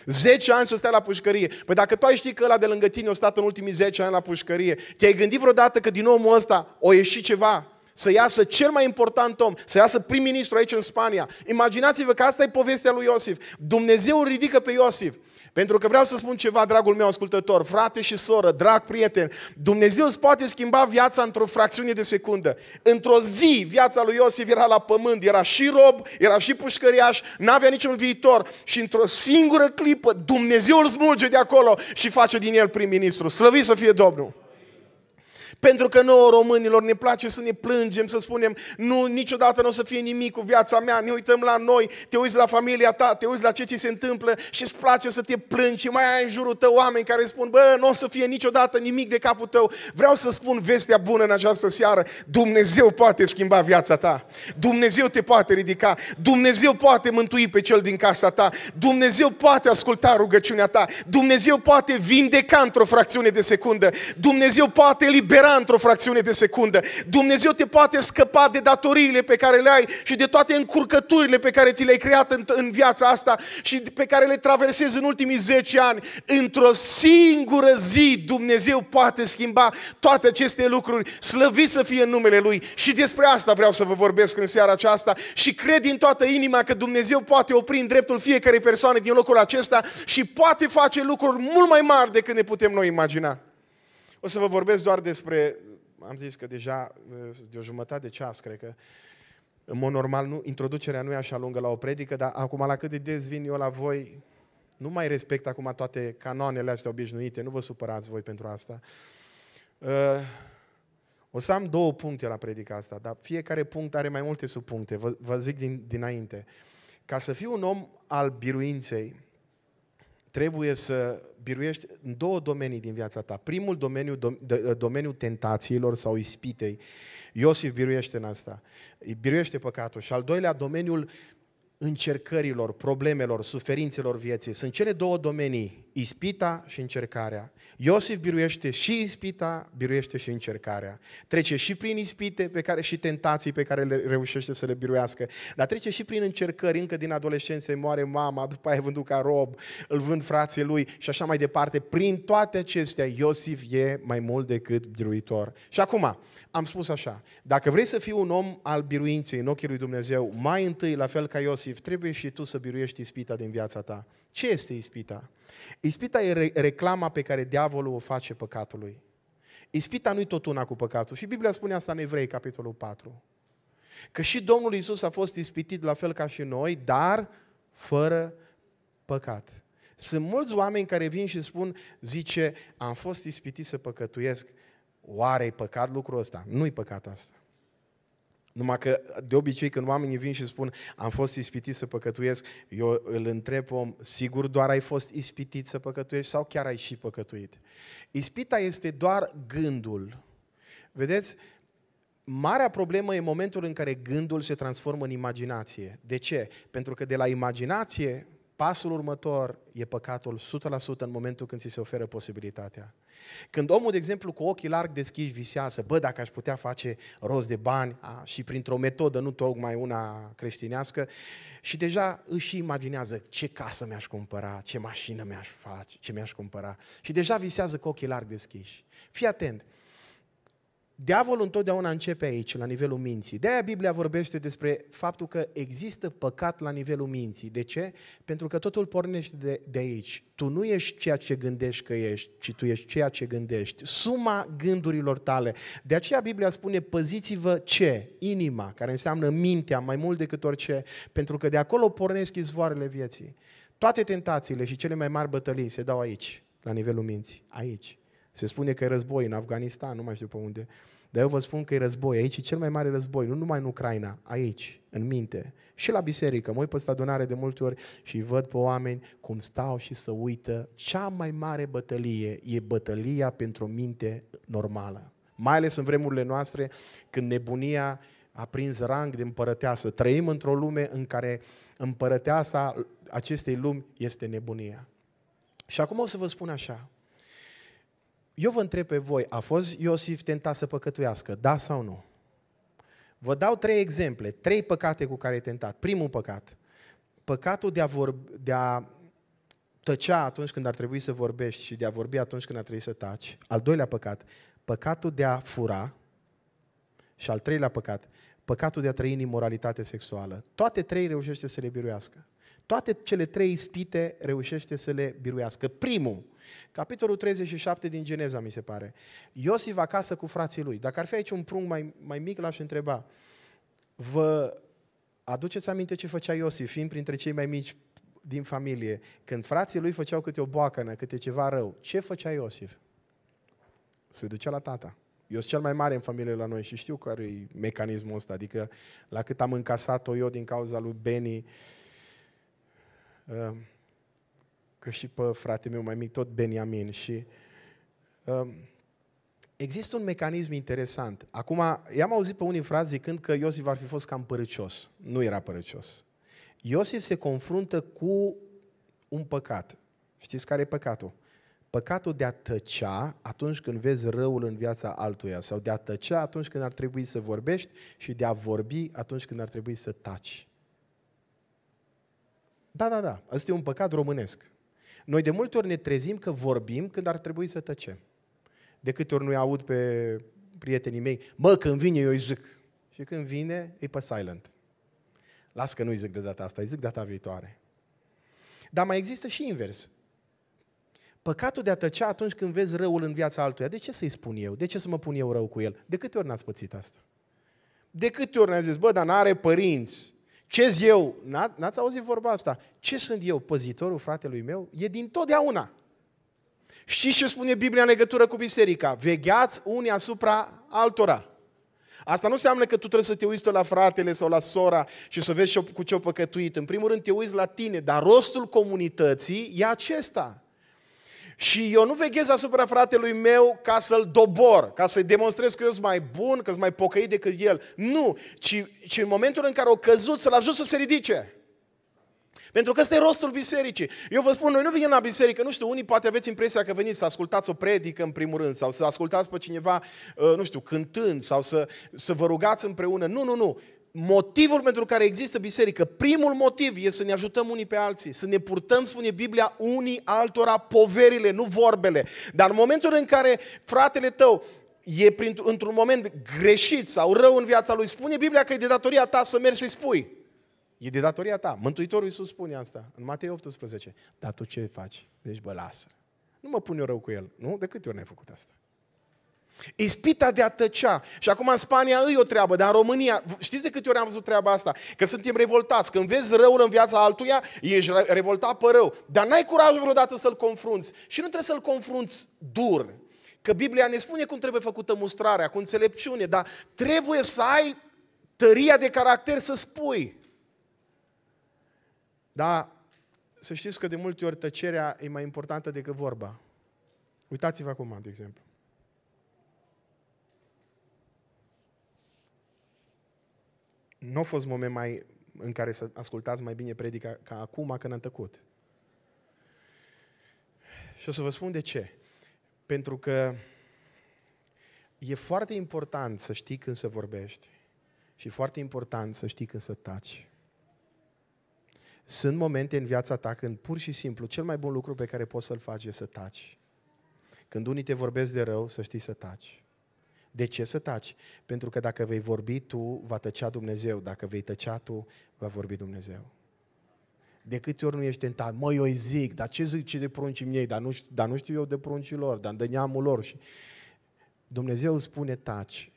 10 ani să stai la pușcărie. Păi dacă tu ai ști că ăla de lângă tine a stat în ultimii 10 ani la pușcărie, te-ai gândit vreodată că din omul ăsta o ieși ceva? Să iasă cel mai important om, să iasă prim-ministru aici în Spania. Imaginați-vă că asta e povestea lui Iosif. Dumnezeu ridică pe Iosif pentru că vreau să spun ceva, dragul meu ascultător, frate și soră, drag prieten, Dumnezeu îți poate schimba viața într-o fracțiune de secundă. Într-o zi, viața lui Iosif era la pământ, era și rob, era și pușcăriaș, n-avea niciun viitor și într-o singură clipă Dumnezeu îl smulge de acolo și face din el prim-ministru. Slăvit să fie Domnul! Pentru că noi românilor ne place să ne plângem, să spunem, nu, niciodată nu o să fie nimic cu viața mea, ne uităm la noi, te uiți la familia ta, te uiți la ce ți se întâmplă și îți place să te plângi și mai ai în jurul tău oameni care spun, bă, nu o să fie niciodată nimic de capul tău. Vreau să spun vestea bună în această seară, Dumnezeu poate schimba viața ta, Dumnezeu te poate ridica, Dumnezeu poate mântui pe cel din casa ta, Dumnezeu poate asculta rugăciunea ta, Dumnezeu poate vindeca într-o fracțiune de secundă, Dumnezeu poate libera libera într-o fracțiune de secundă. Dumnezeu te poate scăpa de datoriile pe care le ai și de toate încurcăturile pe care ți le-ai creat în, în viața asta și pe care le traversezi în ultimii 10 ani. Într-o singură zi Dumnezeu poate schimba toate aceste lucruri. Slăvit să fie în numele Lui. Și despre asta vreau să vă vorbesc în seara aceasta și cred din toată inima că Dumnezeu poate opri în dreptul fiecarei persoane din locul acesta și poate face lucruri mult mai mari decât ne putem noi imagina. O să vă vorbesc doar despre, am zis că deja eh, de o jumătate de ceas, cred că, în mod normal, nu, introducerea nu e așa lungă la o predică, dar acum la cât de des vin eu la voi, nu mai respect acum toate canoanele astea obișnuite, nu vă supărați voi pentru asta. Eh, o să am două puncte la predica asta, dar fiecare punct are mai multe subpuncte, vă, vă zic din, dinainte. Ca să fiu un om al biruinței, trebuie să biruiești în două domenii din viața ta. Primul domeniu, domeniu domeniul tentațiilor sau ispitei. Iosif biruiește în asta. Biruiește păcatul. Și al doilea, domeniul încercărilor, problemelor, suferințelor vieții. Sunt cele două domenii, ispita și încercarea. Iosif biruiește și ispita, biruiește și încercarea. Trece și prin ispite pe care, și tentații pe care le reușește să le biruiască, dar trece și prin încercări, încă din adolescență îi moare mama, după aia e vândut ca rob, îl vând frații lui și așa mai departe. Prin toate acestea, Iosif e mai mult decât biruitor. Și acum, am spus așa, dacă vrei să fii un om al biruinței în ochii lui Dumnezeu, mai întâi, la fel ca Iosif, trebuie și tu să biruiești ispita din viața ta. Ce este ispita? Ispita e reclama pe care de diavolul o face păcatului. Ispita nu-i tot una cu păcatul. Și Biblia spune asta în Evrei, capitolul 4. Că și Domnul Isus a fost ispitit la fel ca și noi, dar fără păcat. Sunt mulți oameni care vin și spun, zice, am fost ispitit să păcătuiesc. Oare e păcat lucrul ăsta? Nu-i păcat asta. Numai că de obicei când oamenii vin și spun am fost ispitit să păcătuiesc, eu îl întreb om, sigur doar ai fost ispitit să păcătuiești sau chiar ai și păcătuit? Ispita este doar gândul. Vedeți, marea problemă e momentul în care gândul se transformă în imaginație. De ce? Pentru că de la imaginație, pasul următor e păcatul 100% în momentul când ți se oferă posibilitatea. Când omul, de exemplu, cu ochii larg deschiși visează, bă, dacă aș putea face rost de bani a, și printr-o metodă, nu tocmai una creștinească, și deja își imaginează ce casă mi-aș cumpăra, ce mașină mi-aș face, ce mi-aș cumpăra. Și deja visează cu ochii larg deschiși. Fii atent, Diavolul întotdeauna începe aici, la nivelul minții. De-aia Biblia vorbește despre faptul că există păcat la nivelul minții. De ce? Pentru că totul pornește de, de aici. Tu nu ești ceea ce gândești că ești, ci tu ești ceea ce gândești. Suma gândurilor tale. De aceea Biblia spune, păziți-vă ce? Inima, care înseamnă mintea, mai mult decât orice, pentru că de acolo pornesc izvoarele vieții. Toate tentațiile și cele mai mari bătălii se dau aici, la nivelul minții, aici. Se spune că e război în Afganistan, nu mai știu pe unde. Dar eu vă spun că e război. Aici e cel mai mare război, nu numai în Ucraina, aici, în minte. Și la biserică. Mă uit pe adunare de multe ori și văd pe oameni cum stau și să uită. Cea mai mare bătălie e bătălia pentru o minte normală. Mai ales în vremurile noastre, când nebunia a prins rang de împărăteasă. Trăim într-o lume în care împărăteasa acestei lumi este nebunia. Și acum o să vă spun așa eu vă întreb pe voi, a fost Iosif tentat să păcătuiască, da sau nu? Vă dau trei exemple, trei păcate cu care e tentat. Primul păcat, păcatul de a, vorbi, de a tăcea atunci când ar trebui să vorbești și de a vorbi atunci când ar trebui să taci. Al doilea păcat, păcatul de a fura. Și al treilea păcat, păcatul de a trăi în imoralitate sexuală. Toate trei reușește să le biruiască. Toate cele trei ispite reușește să le biruiască. Primul, Capitolul 37 din Geneza, mi se pare. Iosif acasă cu frații lui. Dacă ar fi aici un prung mai, mai mic, l-aș întreba. Vă aduceți aminte ce făcea Iosif, fiind printre cei mai mici din familie, când frații lui făceau câte o boacănă, câte ceva rău, ce făcea Iosif? Se ducea la tata. Eu sunt cel mai mare în familie la noi și știu care e mecanismul ăsta, adică la cât am încasat-o eu din cauza lui Beni, uh, că și pe fratele meu mai mic, tot Beniamin. Și um, există un mecanism interesant. Acum, i-am auzit pe unii frați zicând că Iosif ar fi fost cam părăcios. Nu era părăcios. Iosif se confruntă cu un păcat. Știți care e păcatul? Păcatul de a tăcea atunci când vezi răul în viața altuia sau de a tăcea atunci când ar trebui să vorbești și de a vorbi atunci când ar trebui să taci. Da, da, da. Asta e un păcat românesc. Noi de multe ori ne trezim că vorbim când ar trebui să tăcem. De câte ori nu-i aud pe prietenii mei, mă, când vine eu îi zic. Și când vine, e pe silent. Las că nu-i zic de data asta, îi zic data viitoare. Dar mai există și invers. Păcatul de a tăcea atunci când vezi răul în viața altuia. De ce să-i spun eu? De ce să mă pun eu rău cu el? De câte ori n-ați pățit asta? De câte ori ne ați zis, bă, dar n-are părinți, ce eu? N-ați auzit vorba asta? Ce sunt eu? Păzitorul fratelui meu? E din totdeauna. Și ce spune Biblia în legătură cu biserica? Vegheați unii asupra altora. Asta nu înseamnă că tu trebuie să te uiți la fratele sau la sora și să vezi cu ce-o păcătuit. În primul rând te uiți la tine, dar rostul comunității e acesta. Și eu nu veghez asupra fratelui meu ca să-l dobor, ca să-i demonstrez că eu sunt mai bun, că sunt mai pocăit decât el. Nu, ci, ci în momentul în care o căzut, să-l ajut să se ridice. Pentru că ăsta e rostul bisericii. Eu vă spun, noi nu venim la biserică, nu știu, unii poate aveți impresia că veniți să ascultați o predică în primul rând sau să ascultați pe cineva, uh, nu știu, cântând sau să, să vă rugați împreună. Nu, nu, nu motivul pentru care există biserică, primul motiv e să ne ajutăm unii pe alții, să ne purtăm, spune Biblia, unii altora poverile, nu vorbele. Dar în momentul în care fratele tău e într-un moment greșit sau rău în viața lui, spune Biblia că e de datoria ta să mergi să-i spui. E de datoria ta. Mântuitorul Iisus spune asta în Matei 18. Dar tu ce faci? Deci bă, lasă. Nu mă pun eu rău cu el. Nu? De câte ori ne ai făcut asta? Ispita de a tăcea. Și acum în Spania îi o treabă, dar în România, știți de câte ori am văzut treaba asta? Că suntem revoltați. Când vezi răul în viața altuia, ești revoltat pe rău. Dar n-ai curajul vreodată să-l confrunți. Și nu trebuie să-l confrunți dur. Că Biblia ne spune cum trebuie făcută mustrarea, cu înțelepciune, dar trebuie să ai tăria de caracter să spui. Dar să știți că de multe ori tăcerea e mai importantă decât vorba. Uitați-vă acum, de exemplu. Nu a fost moment mai în care să ascultați mai bine predica ca acum când am tăcut. Și o să vă spun de ce. Pentru că e foarte important să știi când să vorbești și foarte important să știi când să taci. Sunt momente în viața ta când pur și simplu cel mai bun lucru pe care poți să-l faci e să taci. Când unii te vorbesc de rău, să știi să taci. De ce să taci? Pentru că dacă vei vorbi tu, va tăcea Dumnezeu. Dacă vei tăcea tu, va vorbi Dumnezeu. De câte ori nu ești tentat, mă, eu îi zic, dar ce zice de pruncii mei, dar nu, știu, dar nu știu eu de pruncii lor, dar de neamul lor. Și Dumnezeu spune taci.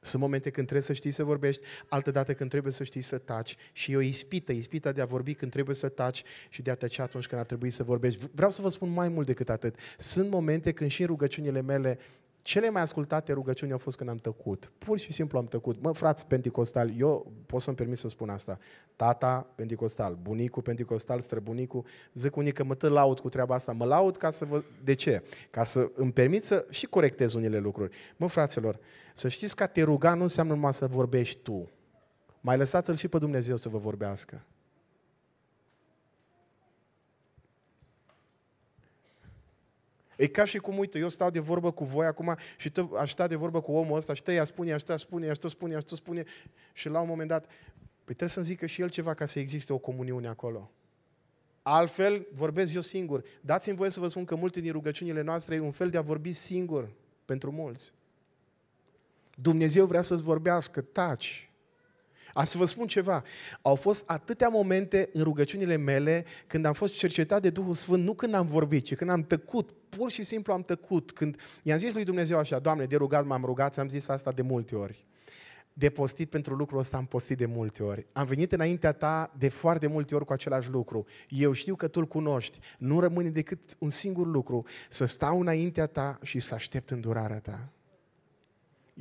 Sunt momente când trebuie să știi să vorbești, altă dată când trebuie să știi să taci. Și e o ispită, ispita de a vorbi când trebuie să taci și de a tăcea atunci când ar trebui să vorbești. Vreau să vă spun mai mult decât atât. Sunt momente când și în rugăciunile mele cele mai ascultate rugăciuni au fost când am tăcut. Pur și simplu am tăcut. Mă, frați pentecostal, eu pot să-mi permit să spun asta. Tata pentecostal, bunicul pentecostal, străbunicul, zic unii că mă tă laud cu treaba asta. Mă laud ca să vă... De ce? Ca să îmi permit să și corectez unele lucruri. Mă, fraților, să știți că te ruga nu înseamnă numai să vorbești tu. Mai lăsați-l și pe Dumnezeu să vă vorbească. E ca și cum, uite, eu stau de vorbă cu voi acum și tu aș sta de vorbă cu omul ăsta și tăia spune, aș tăia spune, aș tot spune, aș tot spune și la un moment dat, păi trebuie să-mi zică și el ceva ca să existe o comuniune acolo. Altfel, vorbesc eu singur. Dați-mi voie să vă spun că multe din rugăciunile noastre e un fel de a vorbi singur pentru mulți. Dumnezeu vrea să-ți vorbească, taci. A să vă spun ceva, au fost atâtea momente în rugăciunile mele când am fost cercetat de Duhul Sfânt, nu când am vorbit, ci când am tăcut pur și simplu am tăcut. Când i-am zis lui Dumnezeu așa, Doamne, de rugat m-am rugat, am zis asta de multe ori. De postit pentru lucrul ăsta am postit de multe ori. Am venit înaintea ta de foarte multe ori cu același lucru. Eu știu că tu l cunoști. Nu rămâne decât un singur lucru, să stau înaintea ta și să aștept îndurarea ta.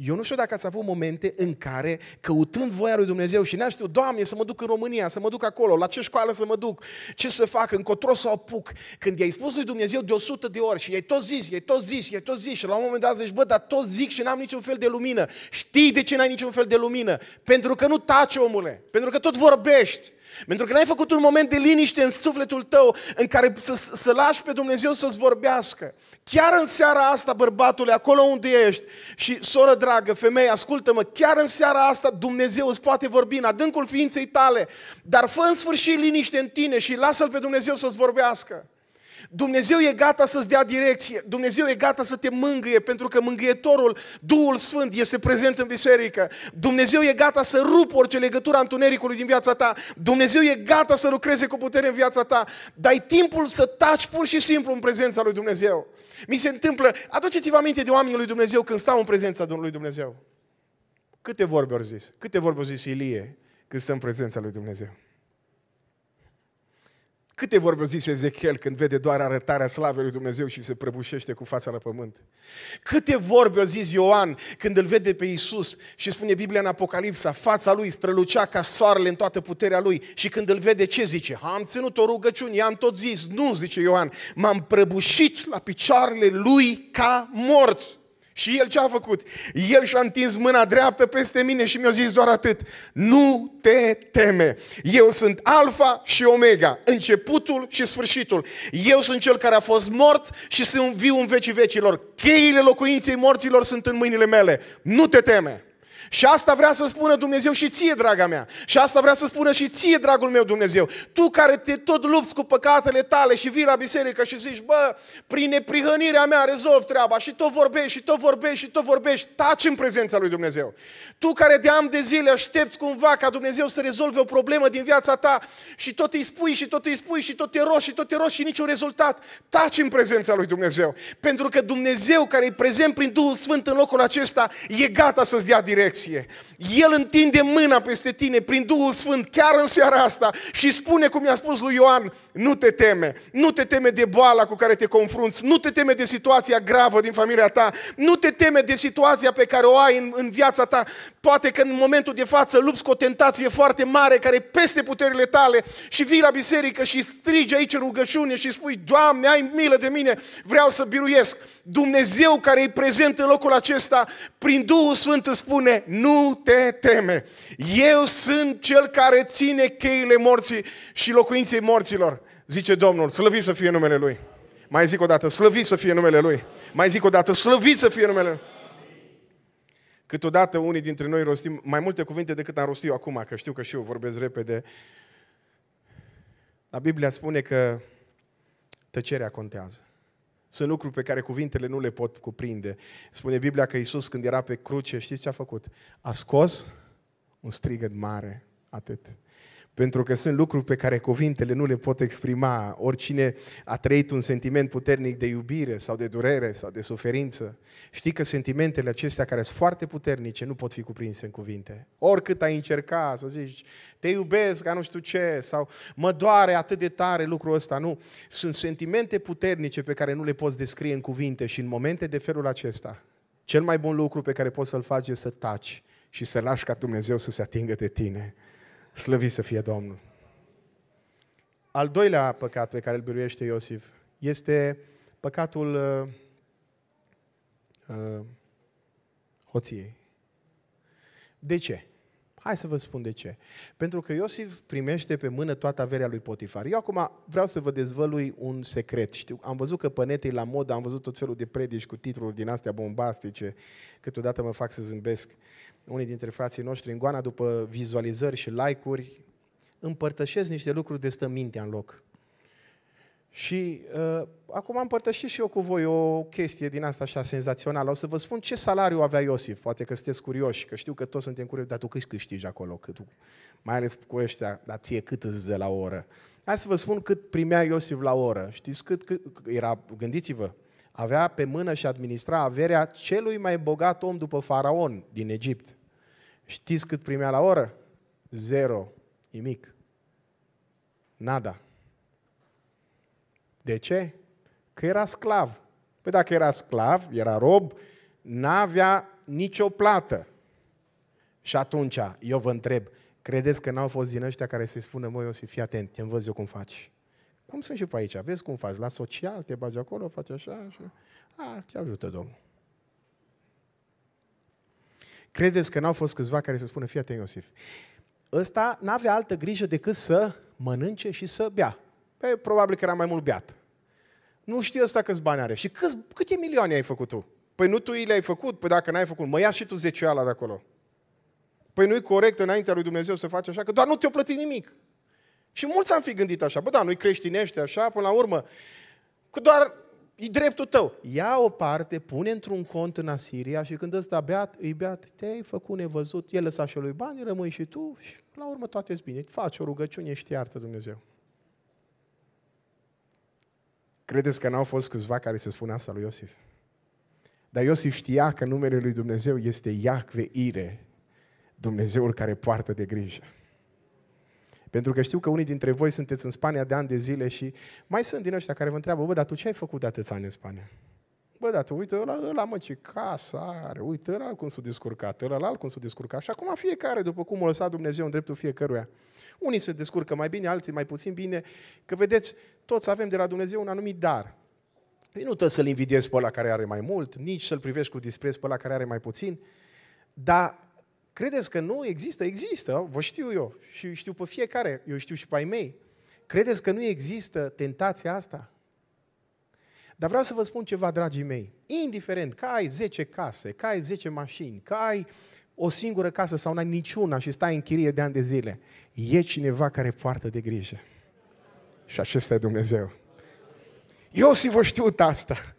Eu nu știu dacă ați avut momente în care, căutând voia lui Dumnezeu și ne știu, Doamne, să mă duc în România, să mă duc acolo, la ce școală să mă duc, ce să fac, încotro să apuc. Când i-ai spus lui Dumnezeu de 100 de ori și i-ai tot zis, i-ai tot zis, i-ai tot zis și la un moment dat zici, bă, dar tot zic și n-am niciun fel de lumină. Știi de ce n-ai niciun fel de lumină? Pentru că nu taci, omule, pentru că tot vorbești. Pentru că n-ai făcut un moment de liniște în sufletul tău în care să, să lași pe Dumnezeu să-ți vorbească. Chiar în seara asta, bărbatule, acolo unde ești, și soră dragă, femeie, ascultă-mă, chiar în seara asta Dumnezeu îți poate vorbi în adâncul ființei tale, dar fă în sfârșit liniște în tine și lasă-L pe Dumnezeu să-ți vorbească. Dumnezeu e gata să-ți dea direcție, Dumnezeu e gata să te mângâie, pentru că mângâietorul, Duhul Sfânt, este prezent în biserică. Dumnezeu e gata să rup orice legătură a întunericului din viața ta. Dumnezeu e gata să lucreze cu putere în viața ta. Dai timpul să taci pur și simplu în prezența lui Dumnezeu. Mi se întâmplă, aduceți-vă aminte de oamenii lui Dumnezeu când stau în prezența lui Dumnezeu. Câte vorbe au zis? Câte vorbe au zis Ilie când stă în prezența lui Dumnezeu? Câte vorbe o zice Ezechiel când vede doar arătarea slavei lui Dumnezeu și se prăbușește cu fața la pământ? Câte vorbe o zis Ioan când îl vede pe Iisus și spune Biblia în Apocalipsa, fața lui strălucea ca soarele în toată puterea lui și când îl vede ce zice? Am ținut o rugăciune, i-am tot zis, nu, zice Ioan, m-am prăbușit la picioarele lui ca mort. Și el ce a făcut? El și-a întins mâna dreaptă peste mine și mi-a zis doar atât. Nu te teme. Eu sunt Alfa și Omega, începutul și sfârșitul. Eu sunt cel care a fost mort și sunt viu în vecii vecilor. Cheile locuinței morților sunt în mâinile mele. Nu te teme. Și asta vrea să spună Dumnezeu și ție, draga mea. Și asta vrea să spună și ție, dragul meu Dumnezeu. Tu care te tot lupți cu păcatele tale și vii la biserică și zici, bă, prin neprihănirea mea rezolv treaba și tot vorbești, și tot vorbești, și tot vorbești, taci în prezența lui Dumnezeu. Tu care de ani de zile aștepți cumva ca Dumnezeu să rezolve o problemă din viața ta și tot îi spui, și tot îi spui, și tot te rogi, și tot te rogi și niciun rezultat, taci în prezența lui Dumnezeu. Pentru că Dumnezeu care e prezent prin Duhul Sfânt în locul acesta e gata să-ți dea direct direcție. El întinde mâna peste tine prin Duhul Sfânt chiar în seara asta și spune cum i-a spus lui Ioan, nu te teme. Nu te teme de boala cu care te confrunți. Nu te teme de situația gravă din familia ta. Nu te teme de situația pe care o ai în, în viața ta. Poate că în momentul de față lupți cu o tentație foarte mare care e peste puterile tale și vii la biserică și strigi aici rugăciune și spui, Doamne, ai milă de mine, vreau să biruiesc. Dumnezeu care e prezent în locul acesta, prin Duhul Sfânt îți spune, nu te teme. Eu sunt cel care ține cheile morții și locuinței morților. Zice Domnul, slăvit să fie numele Lui. Mai zic o dată, slăvit să fie numele Lui. Mai zic o dată, slăvit să fie numele Lui. Câteodată unii dintre noi rostim mai multe cuvinte decât am rostit eu acum, că știu că și eu vorbesc repede. La Biblia spune că tăcerea contează. Sunt lucruri pe care cuvintele nu le pot cuprinde. Spune Biblia că Iisus când era pe cruce, știți ce a făcut? A scos un strigăt mare, atât pentru că sunt lucruri pe care cuvintele nu le pot exprima. Oricine a trăit un sentiment puternic de iubire sau de durere sau de suferință, știi că sentimentele acestea care sunt foarte puternice nu pot fi cuprinse în cuvinte. Oricât ai încerca să zici, te iubesc, ca nu știu ce, sau mă doare atât de tare lucrul ăsta, nu. Sunt sentimente puternice pe care nu le poți descrie în cuvinte și în momente de felul acesta. Cel mai bun lucru pe care poți să-l faci e să taci și să lași ca Dumnezeu să se atingă de tine. Slăvit să fie Domnul! Al doilea păcat pe care îl biruiește Iosif este păcatul uh, uh, hoției. De ce? Hai să vă spun de ce. Pentru că Iosif primește pe mână toată averea lui Potifar. Eu acum vreau să vă dezvălui un secret. Știu, am văzut că pănetei la modă, am văzut tot felul de predici cu titluri din astea bombastice, câteodată mă fac să zâmbesc. Uh, unii dintre frații noștri, în goana după vizualizări și like-uri, împărtășesc niște lucruri de stă mintea în loc. Și uh, acum împărtășesc și eu cu voi o chestie din asta așa senzațională. O să vă spun ce salariu avea Iosif. Poate că sunteți curioși, că știu că toți suntem curioși, dar tu cât câștigi acolo? Cât, mai ales cu ăștia, dar ție cât îți de la oră? Hai să vă spun cât primea Iosif la oră. Știți cât, cât era, gândiți-vă, avea pe mână și administra averea celui mai bogat om după faraon din Egipt. Știți cât primea la oră? Zero. Nimic. Nada. De ce? Că era sclav. Păi dacă era sclav, era rob, n-avea nicio plată. Și atunci, eu vă întreb, credeți că n-au fost din ăștia care să-i spună, măi să fii atent, te învăț eu cum faci. Cum sunt și pe aici? Vezi cum faci? La social te bagi acolo, faci așa și... A, te ajută Domnul. Credeți că n-au fost câțiva care să spună, fii atent Iosif, ăsta n-avea altă grijă decât să mănânce și să bea. Păi, probabil că era mai mult beat. Nu știu ăsta câți bani are. Și câți, câte milioane ai făcut tu? Păi nu tu le-ai făcut? Păi dacă n-ai făcut, mă ia și tu zecioala de acolo. Păi nu-i corect înaintea lui Dumnezeu să faci așa, că doar nu te-o plăti nimic. Și mulți am fi gândit așa, bă, da, noi creștinești așa, până la urmă, că doar e dreptul tău. Ia o parte, pune într-un cont în Asiria și când ăsta beat, îi beat, te-ai făcut nevăzut, el lăsa și lui bani, rămâi și tu și la urmă toate sunt bine. Faci o rugăciune și te iartă Dumnezeu. Credeți că n-au fost câțiva care se spune asta lui Iosif? Dar Iosif știa că numele lui Dumnezeu este Iacve Ire, Dumnezeul care poartă de grijă. Pentru că știu că unii dintre voi sunteți în Spania de ani de zile și mai sunt din ăștia care vă întreabă, bă, dar tu ce ai făcut de atâția ani în Spania? Bă, dar tu, uite, ăla, ăla mă, ce casă are, uite, ăla cum s-a descurcat, ăla, ăla cum s-a descurcat. Și acum fiecare, după cum o lăsat Dumnezeu în dreptul fiecăruia. Unii se descurcă mai bine, alții mai puțin bine, că vedeți, toți avem de la Dumnezeu un anumit dar. Ei nu trebuie să-l invidiezi pe ăla care are mai mult, nici să-l privești cu dispreț pe ăla care are mai puțin, dar Credeți că nu există? Există, vă știu eu și știu pe fiecare, eu știu și pe ai mei. Credeți că nu există tentația asta? Dar vreau să vă spun ceva, dragii mei. Indiferent că ai 10 case, că ai 10 mașini, că ai o singură casă sau n-ai niciuna și stai în chirie de ani de zile, e cineva care poartă de grijă. Și acesta e Dumnezeu. Eu și vă știu asta.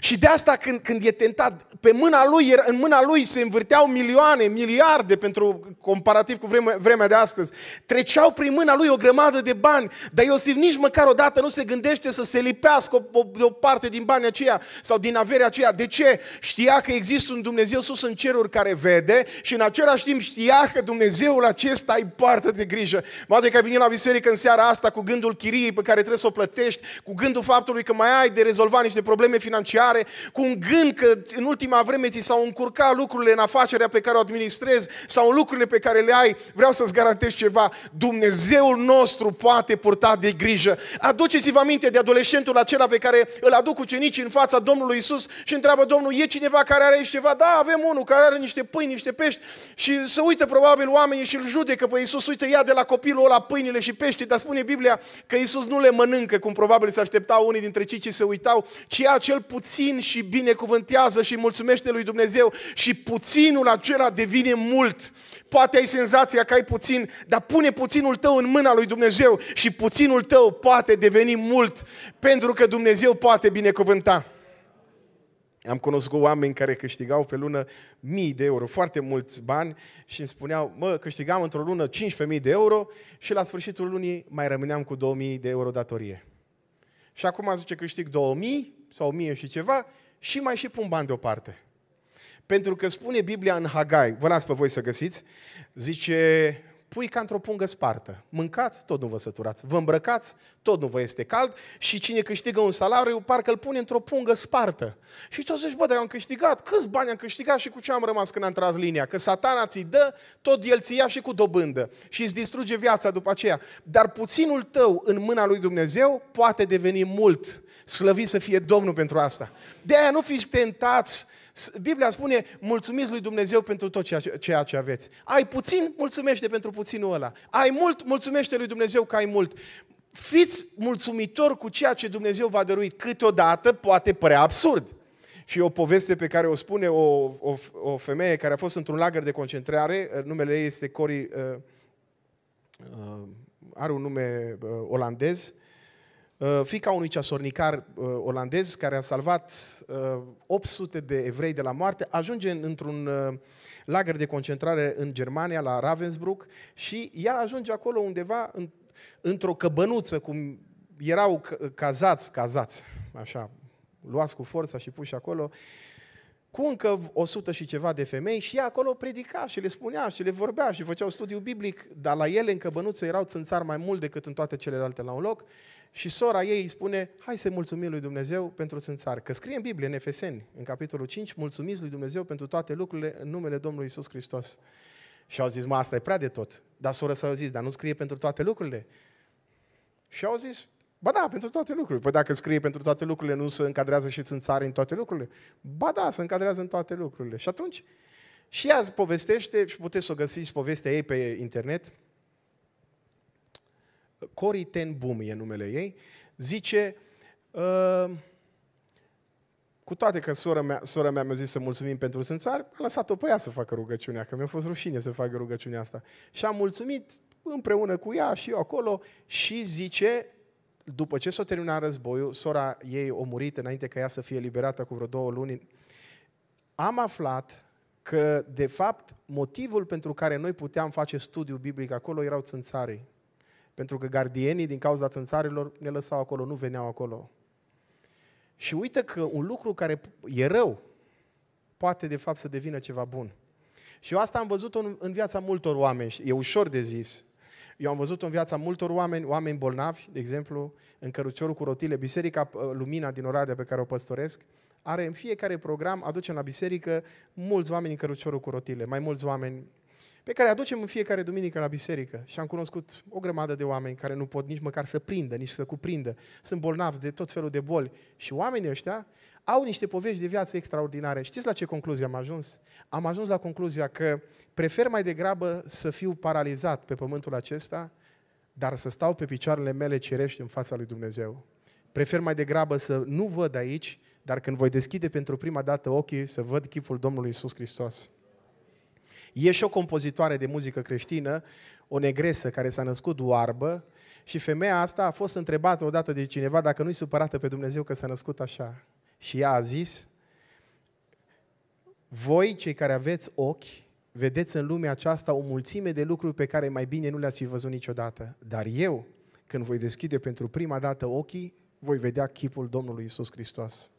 Și de asta când, când e tentat, pe mâna lui, în mâna lui se învârteau milioane, miliarde, pentru comparativ cu vremea, vremea de astăzi. Treceau prin mâna lui o grămadă de bani, dar Iosif nici măcar o dată nu se gândește să se lipească o, o, de o parte din banii aceia sau din averea aceea. De ce? Știa că există un Dumnezeu sus în ceruri care vede și în același timp știa că Dumnezeul acesta îi parte de grijă. Mă că ai venit la biserică în seara asta cu gândul chiriei pe care trebuie să o plătești, cu gândul faptului că mai ai de rezolvat niște probleme financiare, financiare, cu un gând că în ultima vreme ți s-au încurcat lucrurile în afacerea pe care o administrezi sau în lucrurile pe care le ai, vreau să-ți garantez ceva, Dumnezeul nostru poate purta de grijă. Aduceți-vă aminte de adolescentul acela pe care îl aduc ucenicii în fața Domnului Isus și întreabă Domnul, e cineva care are ceva? Da, avem unul care are niște pâini, niște pești și se uită probabil oamenii și îl judecă pe Isus, uite, ia de la copilul ăla pâinile și pește, dar spune Biblia că Isus nu le mănâncă, cum probabil se așteptau unii dintre cei ce se uitau, ci ia cel puțin puțin și binecuvântează și mulțumește lui Dumnezeu și puținul acela devine mult. Poate ai senzația că ai puțin, dar pune puținul tău în mâna lui Dumnezeu și puținul tău poate deveni mult, pentru că Dumnezeu poate binecuvânta. Am cunoscut oameni care câștigau pe lună mii de euro, foarte mulți bani și îmi spuneau, mă, câștigam într-o lună 15.000 de euro și la sfârșitul lunii mai rămâneam cu 2.000 de euro datorie. Și acum zice, câștig 2000, sau mie și ceva și mai și pun bani deoparte. Pentru că spune Biblia în Hagai, vă las pe voi să găsiți, zice, pui ca într-o pungă spartă. Mâncați, tot nu vă săturați. Vă îmbrăcați, tot nu vă este cald. Și cine câștigă un salariu, parcă îl pune într-o pungă spartă. Și tu zici, bă, dar eu am câștigat. Câți bani am câștigat și cu ce am rămas când am tras linia? Că satana ți dă, tot el ți ia și cu dobândă. Și îți distruge viața după aceea. Dar puținul tău în mâna lui Dumnezeu poate deveni mult Slăvit să fie Domnul pentru asta. De aia nu fiți tentați. Biblia spune, mulțumiți lui Dumnezeu pentru tot ceea ce aveți. Ai puțin, mulțumește pentru puținul ăla. Ai mult, mulțumește lui Dumnezeu că ai mult. Fiți mulțumitori cu ceea ce Dumnezeu v-a dăruit. Câteodată poate părea absurd. Și o poveste pe care o spune o, o, o femeie care a fost într-un lagăr de concentrare, uh, numele ei este Cori, uh, uh, are un nume uh, olandez, Uh, fica unui ceasornicar uh, olandez care a salvat 800 uh, de evrei de la moarte, ajunge într-un lagăr de concentrare în Germania, la Ravensbrück, și ea ajunge acolo undeva într-o căbănuță, cum erau cazați, cazați, așa, luați cu forța și puși acolo, uh, cu încă 100 și ceva de femei și ea acolo predica și le spunea și le vorbea și făceau studiu biblic, dar la ele în căbănuță erau țânțari mai mult decât în toate celelalte la un loc și sora ei îi spune, hai să mulțumim lui Dumnezeu pentru țânțari. Că scrie în Biblie, în Efeseni, în capitolul 5, mulțumiți lui Dumnezeu pentru toate lucrurile în numele Domnului Isus Hristos. Și au zis, mă, asta e prea de tot. Dar sora s-a zis, dar nu scrie pentru toate lucrurile. Și au zis, Ba da, pentru toate lucrurile. Păi dacă scrie pentru toate lucrurile, nu se încadrează și țară în toate lucrurile? Ba da, se încadrează în toate lucrurile. Și atunci, și ea povestește, și puteți să o găsiți povestea ei pe internet, Cori Ten Boom e numele ei, zice, uh, cu toate că sora mea, sora mea mi-a zis să mulțumim pentru sânțar, a lăsat-o pe ea să facă rugăciunea, că mi-a fost rușine să facă rugăciunea asta. Și am mulțumit împreună cu ea și eu acolo și zice, după ce s-a terminat războiul, sora ei a murit înainte ca ea să fie liberată cu vreo două luni, am aflat că, de fapt, motivul pentru care noi puteam face studiu biblic acolo erau țânțarii. Pentru că gardienii, din cauza țânțarilor, ne lăsau acolo, nu veneau acolo. Și uită că un lucru care e rău, poate de fapt să devină ceva bun. Și eu asta am văzut în, în viața multor oameni. E ușor de zis, eu am văzut în viața multor oameni, oameni bolnavi, de exemplu, în căruciorul cu rotile, Biserica ă, Lumina din Oradea pe care o păstoresc, are în fiecare program, aducem la biserică mulți oameni în căruciorul cu rotile, mai mulți oameni pe care aducem în fiecare duminică la biserică. Și am cunoscut o grămadă de oameni care nu pot nici măcar să prindă, nici să cuprindă. Sunt bolnavi de tot felul de boli. Și oamenii ăștia au niște povești de viață extraordinare. Știți la ce concluzie am ajuns? Am ajuns la concluzia că prefer mai degrabă să fiu paralizat pe pământul acesta, dar să stau pe picioarele mele cerești în fața lui Dumnezeu. Prefer mai degrabă să nu văd aici, dar când voi deschide pentru prima dată ochii, să văd chipul Domnului Isus Hristos. E și o compozitoare de muzică creștină, o negresă care s-a născut oarbă și femeia asta a fost întrebată odată de cineva dacă nu-i supărată pe Dumnezeu că s-a născut așa. Și ea a zis, voi cei care aveți ochi, vedeți în lumea aceasta o mulțime de lucruri pe care mai bine nu le-ați fi văzut niciodată. Dar eu, când voi deschide pentru prima dată ochii, voi vedea chipul Domnului Isus Hristos.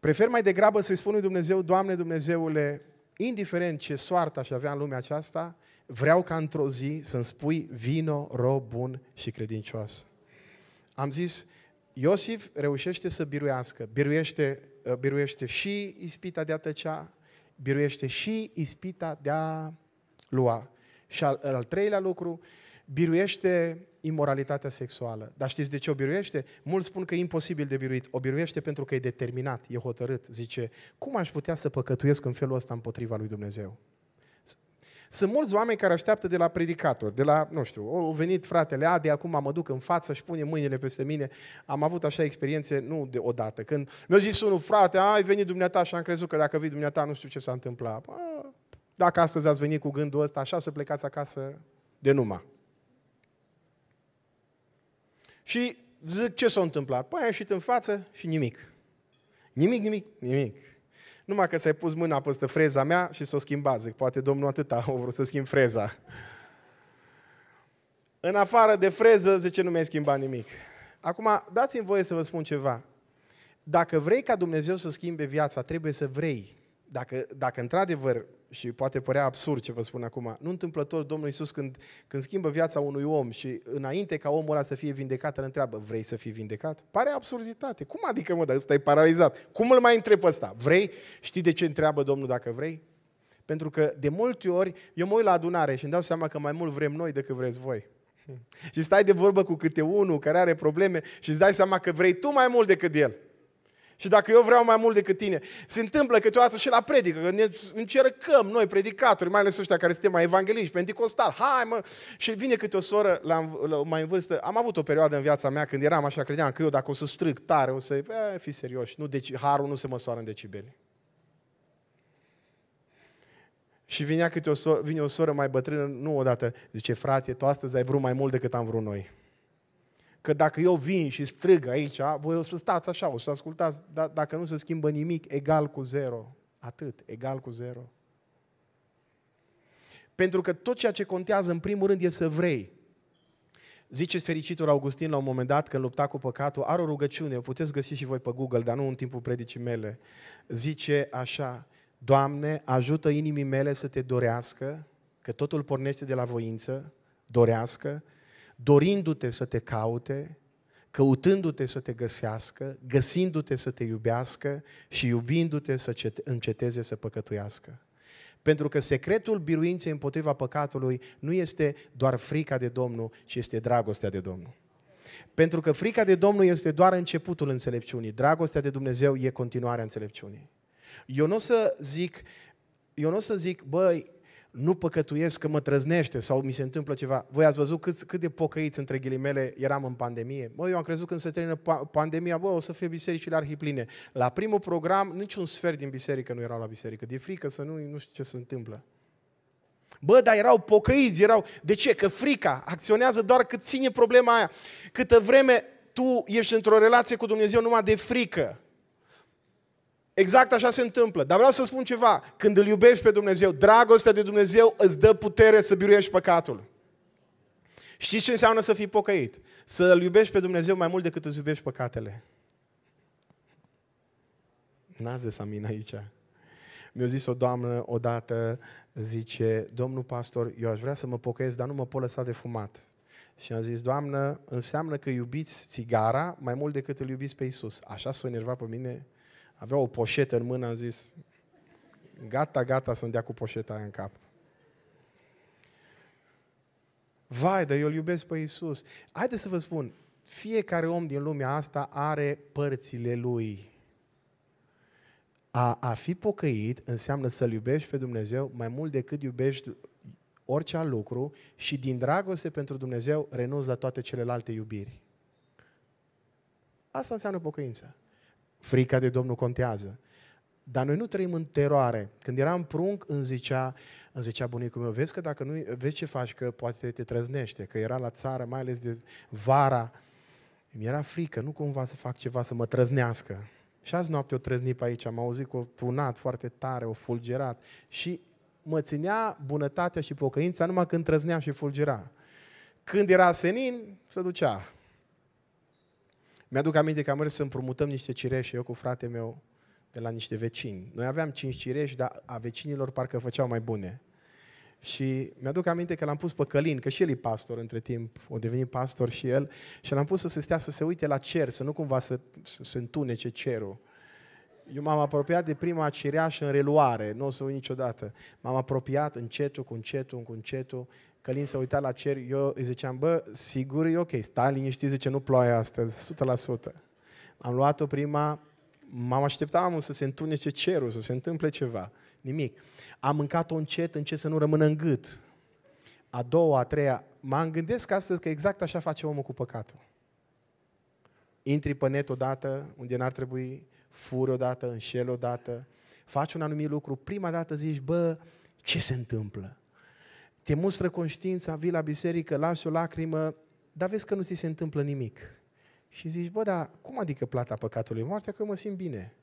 Prefer mai degrabă să-i spun lui Dumnezeu, Doamne Dumnezeule, indiferent ce soartă aș avea în lumea aceasta, vreau ca într-o zi să-mi spui vino, rob bun și credincios. Am zis, Iosif reușește să biruiască, biruiește, uh, biruiește și ispita de a tăcea, biruiește și ispita de a lua. Și al, al treilea lucru, biruiește imoralitatea sexuală. Dar știți de ce o biruiește? Mulți spun că e imposibil de biruit. O biruiește pentru că e determinat, e hotărât. Zice, cum aș putea să păcătuiesc în felul ăsta împotriva lui Dumnezeu? Sunt mulți oameni care așteaptă de la predicator, de la, nu știu, au venit fratele Adi, acum mă duc în față și pune mâinile peste mine. Am avut așa experiențe, nu de odată. Când mi-a zis unul, frate, ai venit dumneata și am crezut că dacă vii dumneata nu știu ce s-a întâmplat. Bă, dacă astăzi ați venit cu gândul ăsta, așa să plecați acasă de numai. Și zic, ce s-a întâmplat? Păi am ieșit în față și nimic. Nimic, nimic, nimic numai că s ai pus mâna peste freza mea și s o schimba, zic, poate domnul atâta o vrut să schimb freza. În afară de freză, zice, nu mi-ai schimbat nimic. Acum, dați-mi voie să vă spun ceva. Dacă vrei ca Dumnezeu să schimbe viața, trebuie să vrei. Dacă, dacă într-adevăr și poate părea absurd ce vă spun acum, nu întâmplător Domnul Iisus când, când schimbă viața unui om și înainte ca omul ăla să fie vindecat, îl întreabă, vrei să fii vindecat? Pare absurditate. Cum adică, mă, dar ăsta e paralizat. Cum îl mai întreb ăsta? Vrei? Știi de ce întreabă Domnul dacă vrei? Pentru că de multe ori eu mă uit la adunare și îmi dau seama că mai mult vrem noi decât vreți voi. Hmm. Și stai de vorbă cu câte unul care are probleme și îți dai seama că vrei tu mai mult decât el. Și dacă eu vreau mai mult decât tine, se întâmplă câteodată și la predică, că ne încercăm noi, predicatori, mai ales ăștia care suntem mai evangeliști, pentecostal, hai mă! Și vine câte o soră la, la, mai în vârstă, am avut o perioadă în viața mea când eram așa, credeam că eu dacă o să strâng tare, o să... E, eh, fi serios, nu, deci, harul nu se măsoară în decibeli. Și vine, câte o soră, vine o soră mai bătrână, nu odată, zice, frate, tu astăzi ai vrut mai mult decât am vrut noi. Că dacă eu vin și strig aici, voi o să stați așa, o să ascultați, dar dacă nu se schimbă nimic, egal cu zero. Atât, egal cu zero. Pentru că tot ceea ce contează în primul rând e să vrei. Ziceți fericitul Augustin la un moment dat când lupta cu păcatul, are o rugăciune, o puteți găsi și voi pe Google, dar nu în timpul predicii mele. Zice așa, Doamne, ajută inimii mele să te dorească, că totul pornește de la voință, dorească, dorindu-te să te caute, căutându-te să te găsească, găsindu-te să te iubească și iubindu-te să înceteze să păcătuiască. Pentru că secretul biruinței împotriva păcatului nu este doar frica de Domnul, ci este dragostea de Domnul. Pentru că frica de Domnul este doar începutul înțelepciunii. Dragostea de Dumnezeu e continuarea înțelepciunii. Eu nu o să zic, eu nu o să zic, băi, nu păcătuiesc că mă trăznește sau mi se întâmplă ceva. Voi ați văzut cât, cât de pocăiți, între ghilimele, eram în pandemie. Bă, eu am crezut când se termină pandemia, bă, o să fie bisericile arhipline. La primul program, niciun sfert din biserică nu erau la biserică. De frică să nu, nu știu ce se întâmplă. Bă, dar erau pocăiți, erau... De ce? Că frica acționează doar cât ține problema aia. Câtă vreme tu ești într-o relație cu Dumnezeu numai de frică, Exact așa se întâmplă. Dar vreau să spun ceva. Când îl iubești pe Dumnezeu, dragostea de Dumnezeu îți dă putere să biruiești păcatul. Știți ce înseamnă să fii pocăit? Să îl iubești pe Dumnezeu mai mult decât îți iubești păcatele. n a zis amin aici. Mi-a zis o doamnă odată, zice, domnul pastor, eu aș vrea să mă pocăiesc, dar nu mă pot lăsa de fumat. Și am zis, doamnă, înseamnă că iubiți țigara mai mult decât îl iubiți pe Isus. Așa s-a enervat pe mine avea o poșetă în mână, am zis, gata, gata să-mi dea cu poșeta aia în cap. Vai, dar eu îl iubesc pe Iisus. Haideți să vă spun, fiecare om din lumea asta are părțile lui. A, a fi pocăit înseamnă să-L iubești pe Dumnezeu mai mult decât iubești orice alt lucru și din dragoste pentru Dumnezeu renunți la toate celelalte iubiri. Asta înseamnă pocăință. Frica de Domnul contează. Dar noi nu trăim în teroare. Când eram prunc, îmi zicea, îmi zicea bunicul meu, vezi că dacă nu, vezi ce faci, că poate te trăznește, că era la țară, mai ales de vara. Mi era frică, nu cumva să fac ceva să mă trăznească. Și azi noapte o trăzni pe aici, am auzit că o tunat foarte tare, o fulgerat. Și mă ținea bunătatea și pocăința numai când trăznea și fulgera. Când era senin, se ducea. Mi-aduc aminte că am mers să împrumutăm niște cireșe, eu cu fratele meu, de la niște vecini. Noi aveam cinci cireși, dar a vecinilor parcă făceau mai bune. Și mi-aduc aminte că l-am pus pe Călin, că și el e pastor între timp, o devenit pastor și el, și l-am pus să se stea să se uite la cer, să nu cumva să, să se întunece cerul. Eu m-am apropiat de prima cireașă în reluare, nu o să uit niciodată. M-am apropiat încetul, cu încetul, cu încetul Călin se uita la cer, eu îi ziceam, bă, sigur e ok, stai liniștit, zice, nu ploaie astăzi, 100%. Am luat-o prima, m-am așteptat să se întunece cerul, să se întâmple ceva. Nimic. Am mâncat-o încet, încet să nu rămână în gât. A doua, a treia, m-am gândesc astăzi că exact așa face omul cu păcatul. Intri pe net odată, unde n-ar trebui, furi odată, înșel odată, faci un anumit lucru, prima dată zici, bă, ce se întâmplă? te mustră conștiința, vii la biserică, lași o lacrimă, dar vezi că nu ți se întâmplă nimic. Și zici, bă, dar cum adică plata păcatului? Moartea că mă simt bine.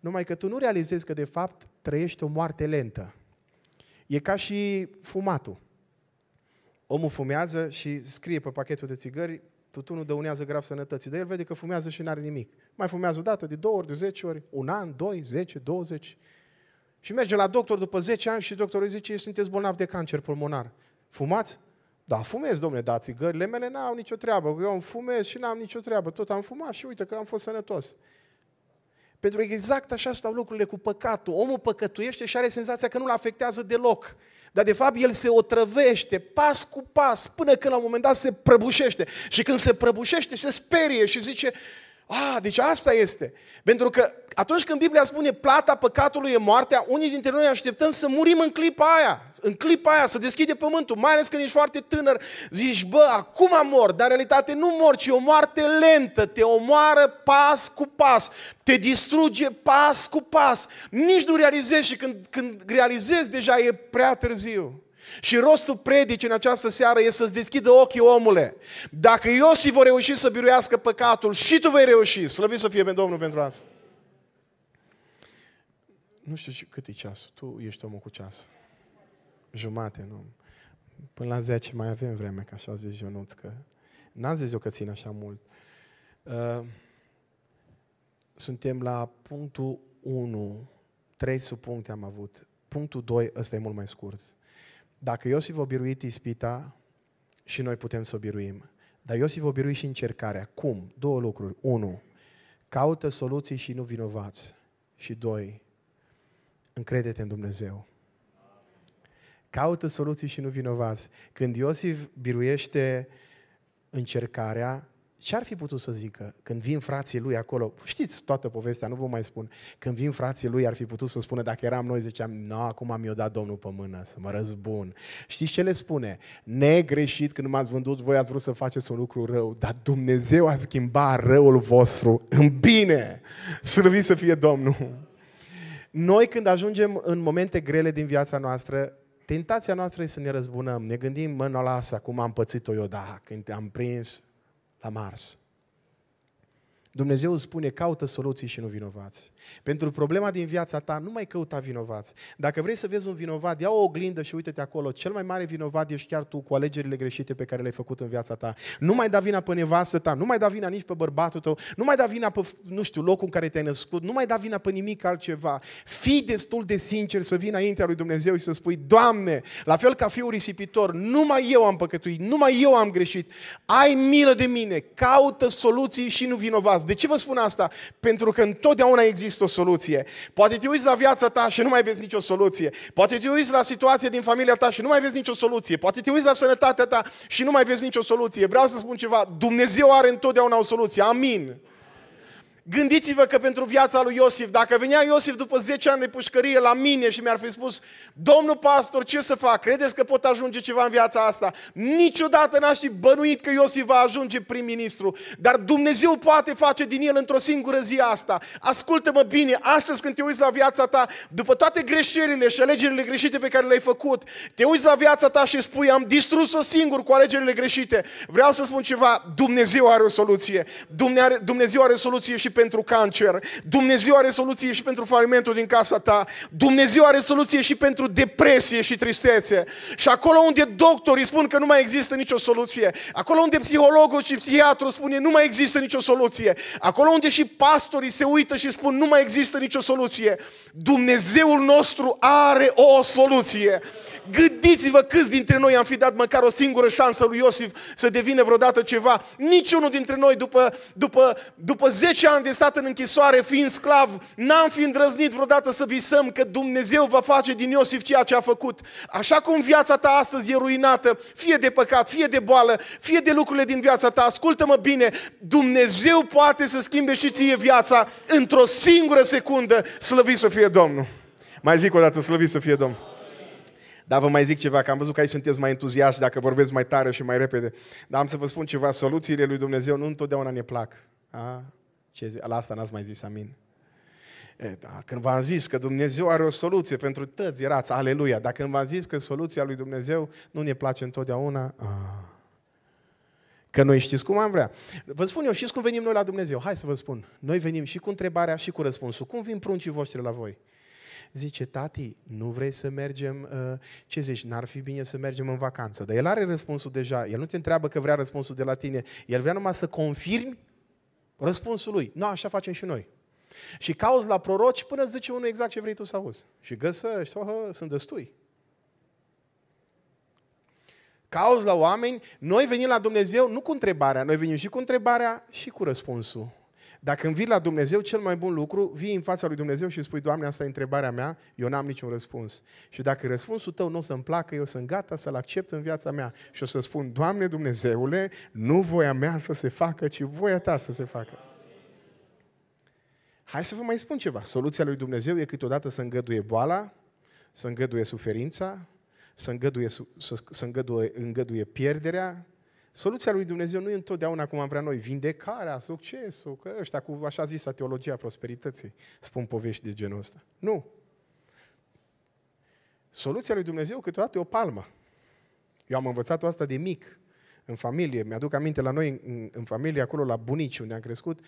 Numai că tu nu realizezi că, de fapt, trăiești o moarte lentă. E ca și fumatul. Omul fumează și scrie pe pachetul de țigări, tutunul dăunează grav sănătății, dar el vede că fumează și n-are nimic. Mai fumează o dată, de două ori, de zece ori, un an, doi, zece, douăzeci. 20 și merge la doctor după 10 ani și doctorul îi zice, sunteți bolnav de cancer pulmonar. Fumați? Da, fumez, domnule, dar țigările mele n-au nicio treabă. Eu am fumez și n-am nicio treabă. Tot am fumat și uite că am fost sănătos. Pentru că exact așa stau lucrurile cu păcatul. Omul păcătuiește și are senzația că nu-l afectează deloc. Dar de fapt el se otrăvește pas cu pas până când la un moment dat se prăbușește. Și când se prăbușește se sperie și zice, a, deci asta este. Pentru că atunci când Biblia spune plata păcatului e moartea, unii dintre noi așteptăm să murim în clipa aia, în clipa aia, să deschide pământul, mai ales când ești foarte tânăr, zici, bă, acum mor, dar în realitate nu mor, ci o moarte lentă, te omoară pas cu pas, te distruge pas cu pas, nici nu realizezi și când, când realizezi deja e prea târziu. Și rostul predicii în această seară este să-ți deschidă ochii, omule. Dacă Iosif vor reuși să biruiască păcatul, și tu vei reuși. slăviți să fie pe Domnul pentru asta. Nu știu cât e ceasul. Tu ești omul cu ceas. Jumate, nu? Până la 10 mai avem vreme, ca așa a zis Ionuț, că n-am zis eu că țin așa mult. Uh, suntem la punctul 1, trei subpuncte am avut. Punctul 2, ăsta e mult mai scurt. Dacă Iosif a biruit ispita și noi putem să o biruim. Dar Iosif a biruit și încercarea. Cum? Două lucruri. Unu, caută soluții și nu vinovați. Și doi, încredete în Dumnezeu. Caută soluții și nu vinovați. Când Iosif biruiește încercarea, ce ar fi putut să zică când vin frații lui acolo? Știți toată povestea, nu vă mai spun. Când vin frații lui ar fi putut să spună, dacă eram noi, ziceam, nu, no, acum mi-o dat Domnul pe mână, să mă răzbun. Știți ce le spune? Negreșit când m-ați vândut, voi ați vrut să faceți un lucru rău, dar Dumnezeu a schimbat răul vostru în bine. Slăvit să fie Domnul! Noi când ajungem în momente grele din viața noastră, tentația noastră e să ne răzbunăm. Ne gândim, mă, nu las, acum am pățit-o eu, da, când am prins, la Mars. Dumnezeu îți spune, caută soluții și nu vinovați. Pentru problema din viața ta, nu mai căuta vinovați. Dacă vrei să vezi un vinovat, ia o oglindă și uite-te acolo. Cel mai mare vinovat ești chiar tu cu alegerile greșite pe care le-ai făcut în viața ta. Nu mai da vina pe nevastă ta, nu mai da vina nici pe bărbatul tău, nu mai da vina pe, nu știu, locul în care te-ai născut, nu mai da vina pe nimic altceva. Fii destul de sincer să vii înaintea lui Dumnezeu și să spui, Doamne, la fel ca fiul risipitor, numai eu am păcătuit, numai eu am greșit. Ai milă de mine, caută soluții și nu vinovat caz. De ce vă spun asta? Pentru că întotdeauna există o soluție. Poate te uiți la viața ta și nu mai vezi nicio soluție. Poate te uiți la situația din familia ta și nu mai vezi nicio soluție. Poate te uiți la sănătatea ta și nu mai vezi nicio soluție. Vreau să spun ceva. Dumnezeu are întotdeauna o soluție. Amin. Gândiți-vă că pentru viața lui Iosif, dacă venea Iosif după 10 ani de pușcărie la mine și mi-ar fi spus, domnul pastor, ce să fac? Credeți că pot ajunge ceva în viața asta? Niciodată n-aș fi bănuit că Iosif va ajunge prim-ministru, dar Dumnezeu poate face din el într-o singură zi asta. Ascultă-mă bine, astăzi când te uiți la viața ta, după toate greșelile și alegerile greșite pe care le-ai făcut, te uiți la viața ta și spui, am distrus-o singur cu alegerile greșite. Vreau să spun ceva, Dumnezeu are o soluție. Dumnezeu are o soluție și pentru cancer, Dumnezeu are soluție și pentru falimentul din casa ta, Dumnezeu are soluție și pentru depresie și tristețe. Și acolo unde doctorii spun că nu mai există nicio soluție, acolo unde psihologul și psihiatru spune nu mai există nicio soluție, acolo unde și pastorii se uită și spun nu mai există nicio soluție, Dumnezeul nostru are o soluție. Gândiți-vă câți dintre noi am fi dat măcar o singură șansă lui Iosif să devină vreodată ceva. Niciunul dintre noi după, după, după 10 ani de stat în închisoare, fiind sclav, n-am fi îndrăznit vreodată să visăm că Dumnezeu va face din Iosif ceea ce a făcut. Așa cum viața ta astăzi e ruinată, fie de păcat, fie de boală, fie de lucrurile din viața ta, ascultă-mă bine, Dumnezeu poate să schimbe și ție viața într-o singură secundă. Slăvit să fie Domnul! Mai zic o dată, slăvit să fie Domnul! Dar vă mai zic ceva, că am văzut că aici sunteți mai entuziasti dacă vorbesc mai tare și mai repede. Dar am să vă spun ceva, soluțiile lui Dumnezeu nu întotdeauna ne plac. A? Ce zi? La asta n-ați mai zis, amin. E, da, când v-am zis că Dumnezeu are o soluție pentru toți, erați, aleluia. Dar când v-am zis că soluția lui Dumnezeu nu ne place întotdeauna, a. Că noi știți cum am vrea. Vă spun eu, știți cum venim noi la Dumnezeu? Hai să vă spun. Noi venim și cu întrebarea și cu răspunsul. Cum vin pruncii voștri la voi? zice, tati, nu vrei să mergem, uh, ce zici, n-ar fi bine să mergem în vacanță. Dar el are răspunsul deja, el nu te întreabă că vrea răspunsul de la tine, el vrea numai să confirmi răspunsul lui. Nu, așa facem și noi. Și cauți la proroci până îți zice unul exact ce vrei tu să auzi. Și găsești, oh, oh, sunt destui. Cauți la oameni, noi venim la Dumnezeu nu cu întrebarea, noi venim și cu întrebarea și cu răspunsul. Dacă îmi vii la Dumnezeu, cel mai bun lucru, vii în fața lui Dumnezeu și spui, Doamne, asta e întrebarea mea, eu n-am niciun răspuns. Și dacă răspunsul tău nu o să-mi placă, eu sunt gata să-l accept în viața mea și o să spun, Doamne Dumnezeule, nu voia mea să se facă, ci voia ta să se facă. Hai să vă mai spun ceva. Soluția lui Dumnezeu e câteodată să îngăduie boala, să îngăduie suferința, să îngăduie, să, să îngăduie, îngăduie pierderea, Soluția lui Dumnezeu nu e întotdeauna cum am vrea noi, vindecarea, succesul, că ăștia cu așa zisă teologia prosperității spun povești de genul ăsta. Nu. Soluția lui Dumnezeu câteodată e o palmă. Eu am învățat-o asta de mic, în familie. Mi-aduc aminte la noi, în, în familie, acolo la bunici unde am crescut,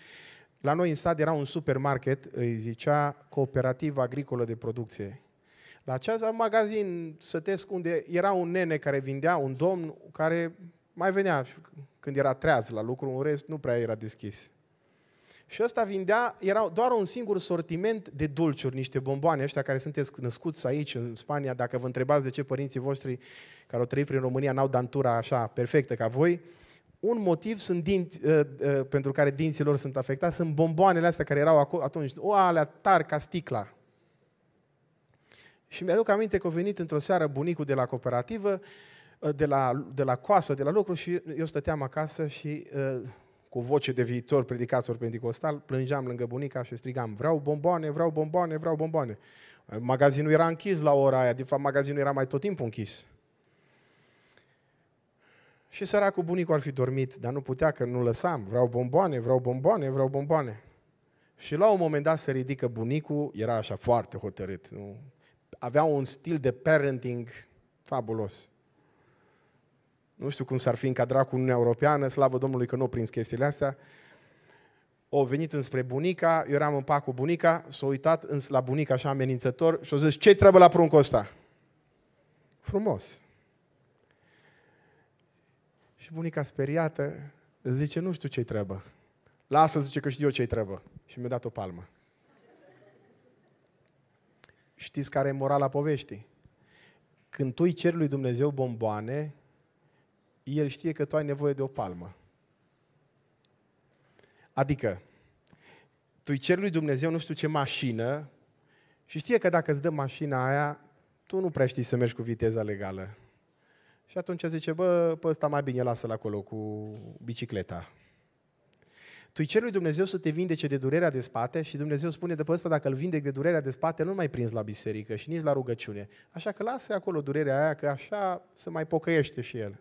la noi în sat era un supermarket, îi zicea Cooperativa Agricolă de Producție. La acest magazin sătesc unde era un nene care vindea, un domn care mai venea când era treaz la lucru, în rest nu prea era deschis. Și ăsta vindea, era doar un singur sortiment de dulciuri, niște bomboane, ăștia care sunteți născuți aici, în Spania, dacă vă întrebați de ce părinții voștri care au trăit prin România n-au dantura așa perfectă ca voi, un motiv sunt dinți, uh, uh, pentru care dinții lor sunt afectați sunt bomboanele astea care erau acolo atunci, o alea tari ca sticla. Și mi-aduc aminte că a venit într-o seară bunicul de la cooperativă Uh, de la, de la coasă, de la lucru și eu stăteam acasă și uh, cu voce de viitor predicator pentecostal, plângeam lângă bunica și strigam, vreau bomboane, vreau bomboane, vreau bomboane. Uh, magazinul era închis la ora aia, de fapt magazinul era mai tot timpul închis. Și săracul bunicul ar fi dormit, dar nu putea că nu lăsam. Vreau bomboane, vreau bomboane, vreau bomboane. Și la un moment dat se ridică bunicul, era așa foarte hotărât. Nu? Avea un stil de parenting fabulos. Nu știu cum s-ar fi încadrat cu Uniunea Europeană, slavă Domnului că nu n-o prins chestiile astea. O venit înspre bunica, eu eram în pac cu bunica, s-a uitat îns la bunica așa amenințător și a zis, ce trebuie la pruncul ăsta? Frumos. Și bunica speriată zice, nu știu ce-i trebă. Lasă, zice că știu eu ce-i trebă. Și mi-a dat o palmă. Știți care e morala poveștii? Când tu îi ceri lui Dumnezeu bomboane, el știe că tu ai nevoie de o palmă. Adică, tu îi ceri lui Dumnezeu nu știu ce mașină și știe că dacă îți dă mașina aia, tu nu prea știi să mergi cu viteza legală. Și atunci zice, bă, pe ăsta mai bine lasă-l acolo cu bicicleta. Tu îi ceri lui Dumnezeu să te vindece de durerea de spate și Dumnezeu spune de pe ăsta dacă îl vindec de durerea de spate, nu mai prins la biserică și nici la rugăciune. Așa că lasă acolo durerea aia, că așa se mai pocăiește și el.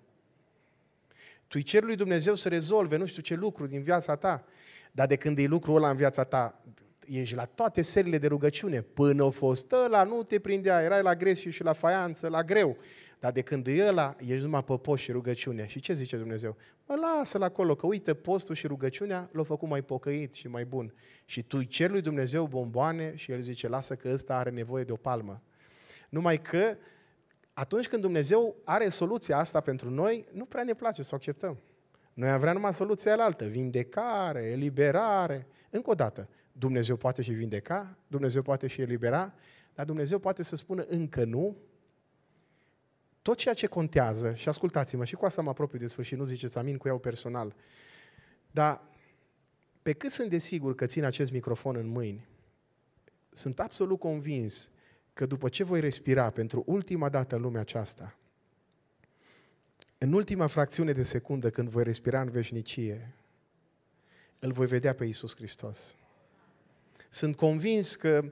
Tu îi ceri lui Dumnezeu să rezolve nu știu ce lucru din viața ta. Dar de când e lucrul ăla în viața ta, ești la toate serile de rugăciune. Până a fost ăla, nu te prindea, erai la gresie și la faianță, la greu. Dar de când e ăla, ești numai pe post și rugăciune. Și ce zice Dumnezeu? Mă lasă-l acolo, că uite, postul și rugăciunea l-au făcut mai pocăit și mai bun. Și tu îi ceri lui Dumnezeu bomboane și el zice, lasă că ăsta are nevoie de o palmă. Numai că atunci când Dumnezeu are soluția asta pentru noi, nu prea ne place să o acceptăm. Noi am vrea numai soluția altă, vindecare, eliberare. Încă o dată, Dumnezeu poate și vindeca, Dumnezeu poate și elibera, dar Dumnezeu poate să spună încă nu. Tot ceea ce contează, și ascultați-mă, și cu asta mă apropiu de sfârșit, nu ziceți amin cu eu personal, dar pe cât sunt de sigur că țin acest microfon în mâini, sunt absolut convins că după ce voi respira pentru ultima dată în lumea aceasta, în ultima fracțiune de secundă când voi respira în veșnicie, îl voi vedea pe Iisus Hristos. Sunt convins că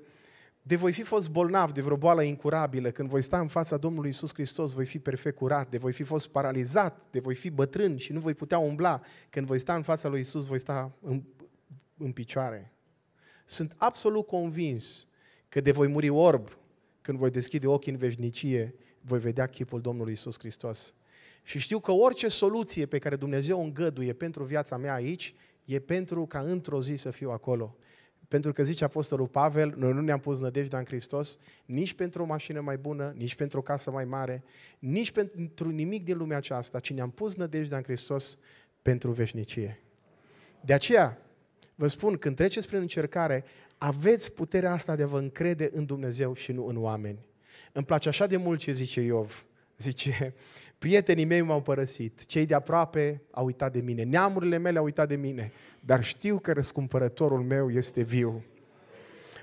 de voi fi fost bolnav de vreo boală incurabilă, când voi sta în fața Domnului Isus Hristos, voi fi perfect curat, de voi fi fost paralizat, de voi fi bătrân și nu voi putea umbla, când voi sta în fața lui Isus, voi sta în, în picioare. Sunt absolut convins că de voi muri orb, când voi deschide ochii în veșnicie, voi vedea chipul Domnului Isus Hristos. Și știu că orice soluție pe care Dumnezeu o îngăduie pentru viața mea aici, e pentru ca într-o zi să fiu acolo. Pentru că zice Apostolul Pavel, noi nu ne-am pus nădejdea în Hristos nici pentru o mașină mai bună, nici pentru o casă mai mare, nici pentru nimic din lumea aceasta, ci ne-am pus nădejdea în Hristos pentru veșnicie. De aceea, Vă spun, când treceți prin încercare, aveți puterea asta de a vă încrede în Dumnezeu și nu în oameni. Îmi place așa de mult ce zice Iov. Zice, prietenii mei m-au părăsit, cei de aproape au uitat de mine, neamurile mele au uitat de mine, dar știu că răscumpărătorul meu este viu.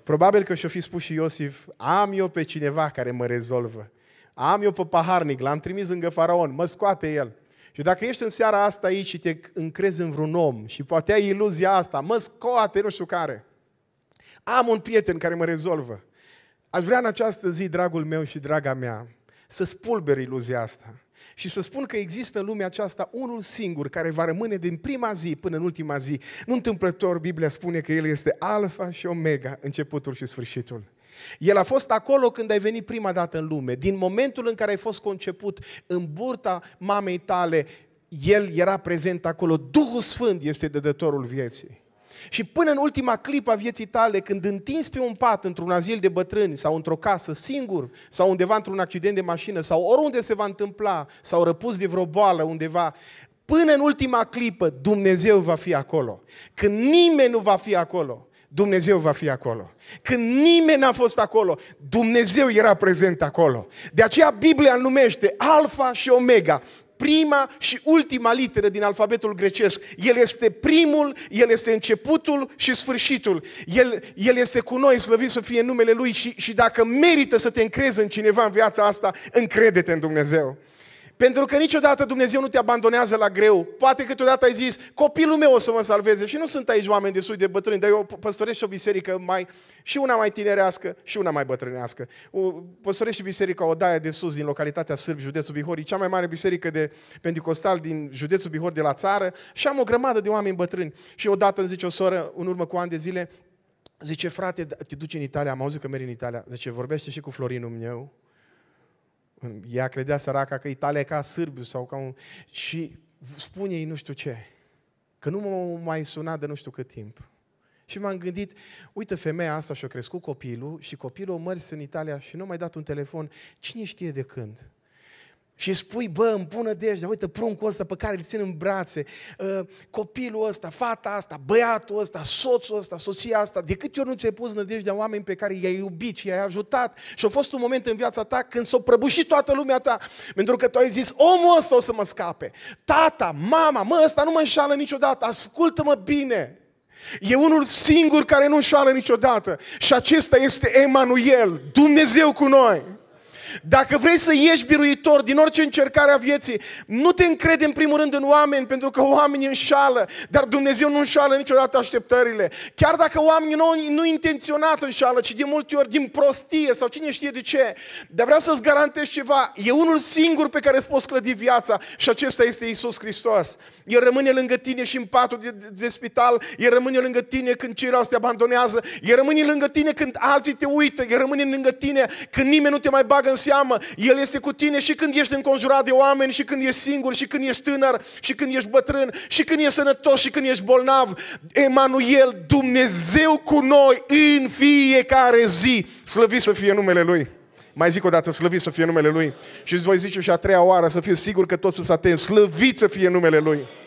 Probabil că și-o fi spus și Iosif, am eu pe cineva care mă rezolvă. Am eu pe paharnic, l-am trimis lângă faraon, mă scoate el. Și dacă ești în seara asta aici și te încrezi în vreun om și poate ai iluzia asta, mă scoate, nu știu care, am un prieten care mă rezolvă. Aș vrea în această zi, dragul meu și draga mea, să spulber iluzia asta și să spun că există în lumea aceasta unul singur care va rămâne din prima zi până în ultima zi. Nu întâmplător, Biblia spune că El este alfa și omega, începutul și sfârșitul. El a fost acolo când ai venit prima dată în lume. Din momentul în care ai fost conceput în burta mamei tale, El era prezent acolo. Duhul Sfânt este dădătorul vieții. Și până în ultima clipă a vieții tale, când întinzi pe un pat într-un azil de bătrâni sau într-o casă singur sau undeva într-un accident de mașină sau oriunde se va întâmpla sau răpus de vreo boală undeva, până în ultima clipă Dumnezeu va fi acolo. Când nimeni nu va fi acolo, Dumnezeu va fi acolo. Când nimeni n-a fost acolo, Dumnezeu era prezent acolo. De aceea Biblia numește Alfa și Omega, prima și ultima literă din alfabetul grecesc. El este primul, El este începutul și sfârșitul. El, el este cu noi, slăvit să fie numele Lui și, și dacă merită să te încrezi în cineva în viața asta, încrede-te în Dumnezeu. Pentru că niciodată Dumnezeu nu te abandonează la greu. Poate câteodată ai zis, copilul meu o să mă salveze. Și nu sunt aici oameni destul de bătrâni, dar eu păstoresc și o biserică mai, și una mai tinerească și una mai bătrânească. Păstoresc și biserica Odaia de Sus, din localitatea Sârbi, județul Bihor. E cea mai mare biserică de pentecostal din județul Bihor de la țară și am o grămadă de oameni bătrâni. Și odată îmi zice o soră, în urmă cu ani de zile, zice, frate, da, te duci în Italia, am auzit că mergi în Italia. Zice, vorbește și cu Florinul meu, ea credea săraca că Italia e ca Sârbiu sau ca un... Și spune ei nu știu ce. Că nu m-au mai sunat de nu știu cât timp. Și m-am gândit, uite, femeia asta și-a crescut copilul și copilul o mărs în Italia și nu mai dat un telefon. Cine știe de când? Și spui, bă, îmi pună dejdea, uite pruncul ăsta pe care îl țin în brațe, ă, copilul ăsta, fata asta, băiatul ăsta, soțul ăsta, soția asta. De câte ori nu ți-ai pus nădejdea oameni pe care i-ai iubit și i-ai ajutat? Și a fost un moment în viața ta când s-a prăbușit toată lumea ta. Pentru că tu ai zis, omul ăsta o să mă scape. Tata, mama, mă, ăsta nu mă înșală niciodată, ascultă-mă bine. E unul singur care nu înșală niciodată. Și acesta este Emanuel, Dumnezeu cu noi. Dacă vrei să ieși biruitor din orice încercare a vieții, nu te încrede în primul rând în oameni, pentru că oamenii înșală, dar Dumnezeu nu înșală niciodată așteptările. Chiar dacă oamenii nu, nu intenționat înșală, ci de multe ori din prostie sau cine știe de ce. Dar vreau să-ți garantez ceva, e unul singur pe care îți poți clădi viața și acesta este Isus Hristos. El rămâne lângă tine și în patul de, de spital, El rămâne lângă tine când ceilalți te abandonează, El rămâne lângă tine când alții te uită, El rămâne lângă tine când nimeni nu te mai bagă în seamă, El este cu tine și când ești înconjurat de oameni, și când ești singur, și când ești tânăr, și când ești bătrân, și când ești sănătos, și când ești bolnav. Emanuel, Dumnezeu cu noi în fiecare zi. Slăvi să fie numele Lui. Mai zic o dată, slăvit să fie numele Lui. Și îți voi zice și a treia oară, să fiu sigur că toți sunt atenți, slăvit să fie numele Lui.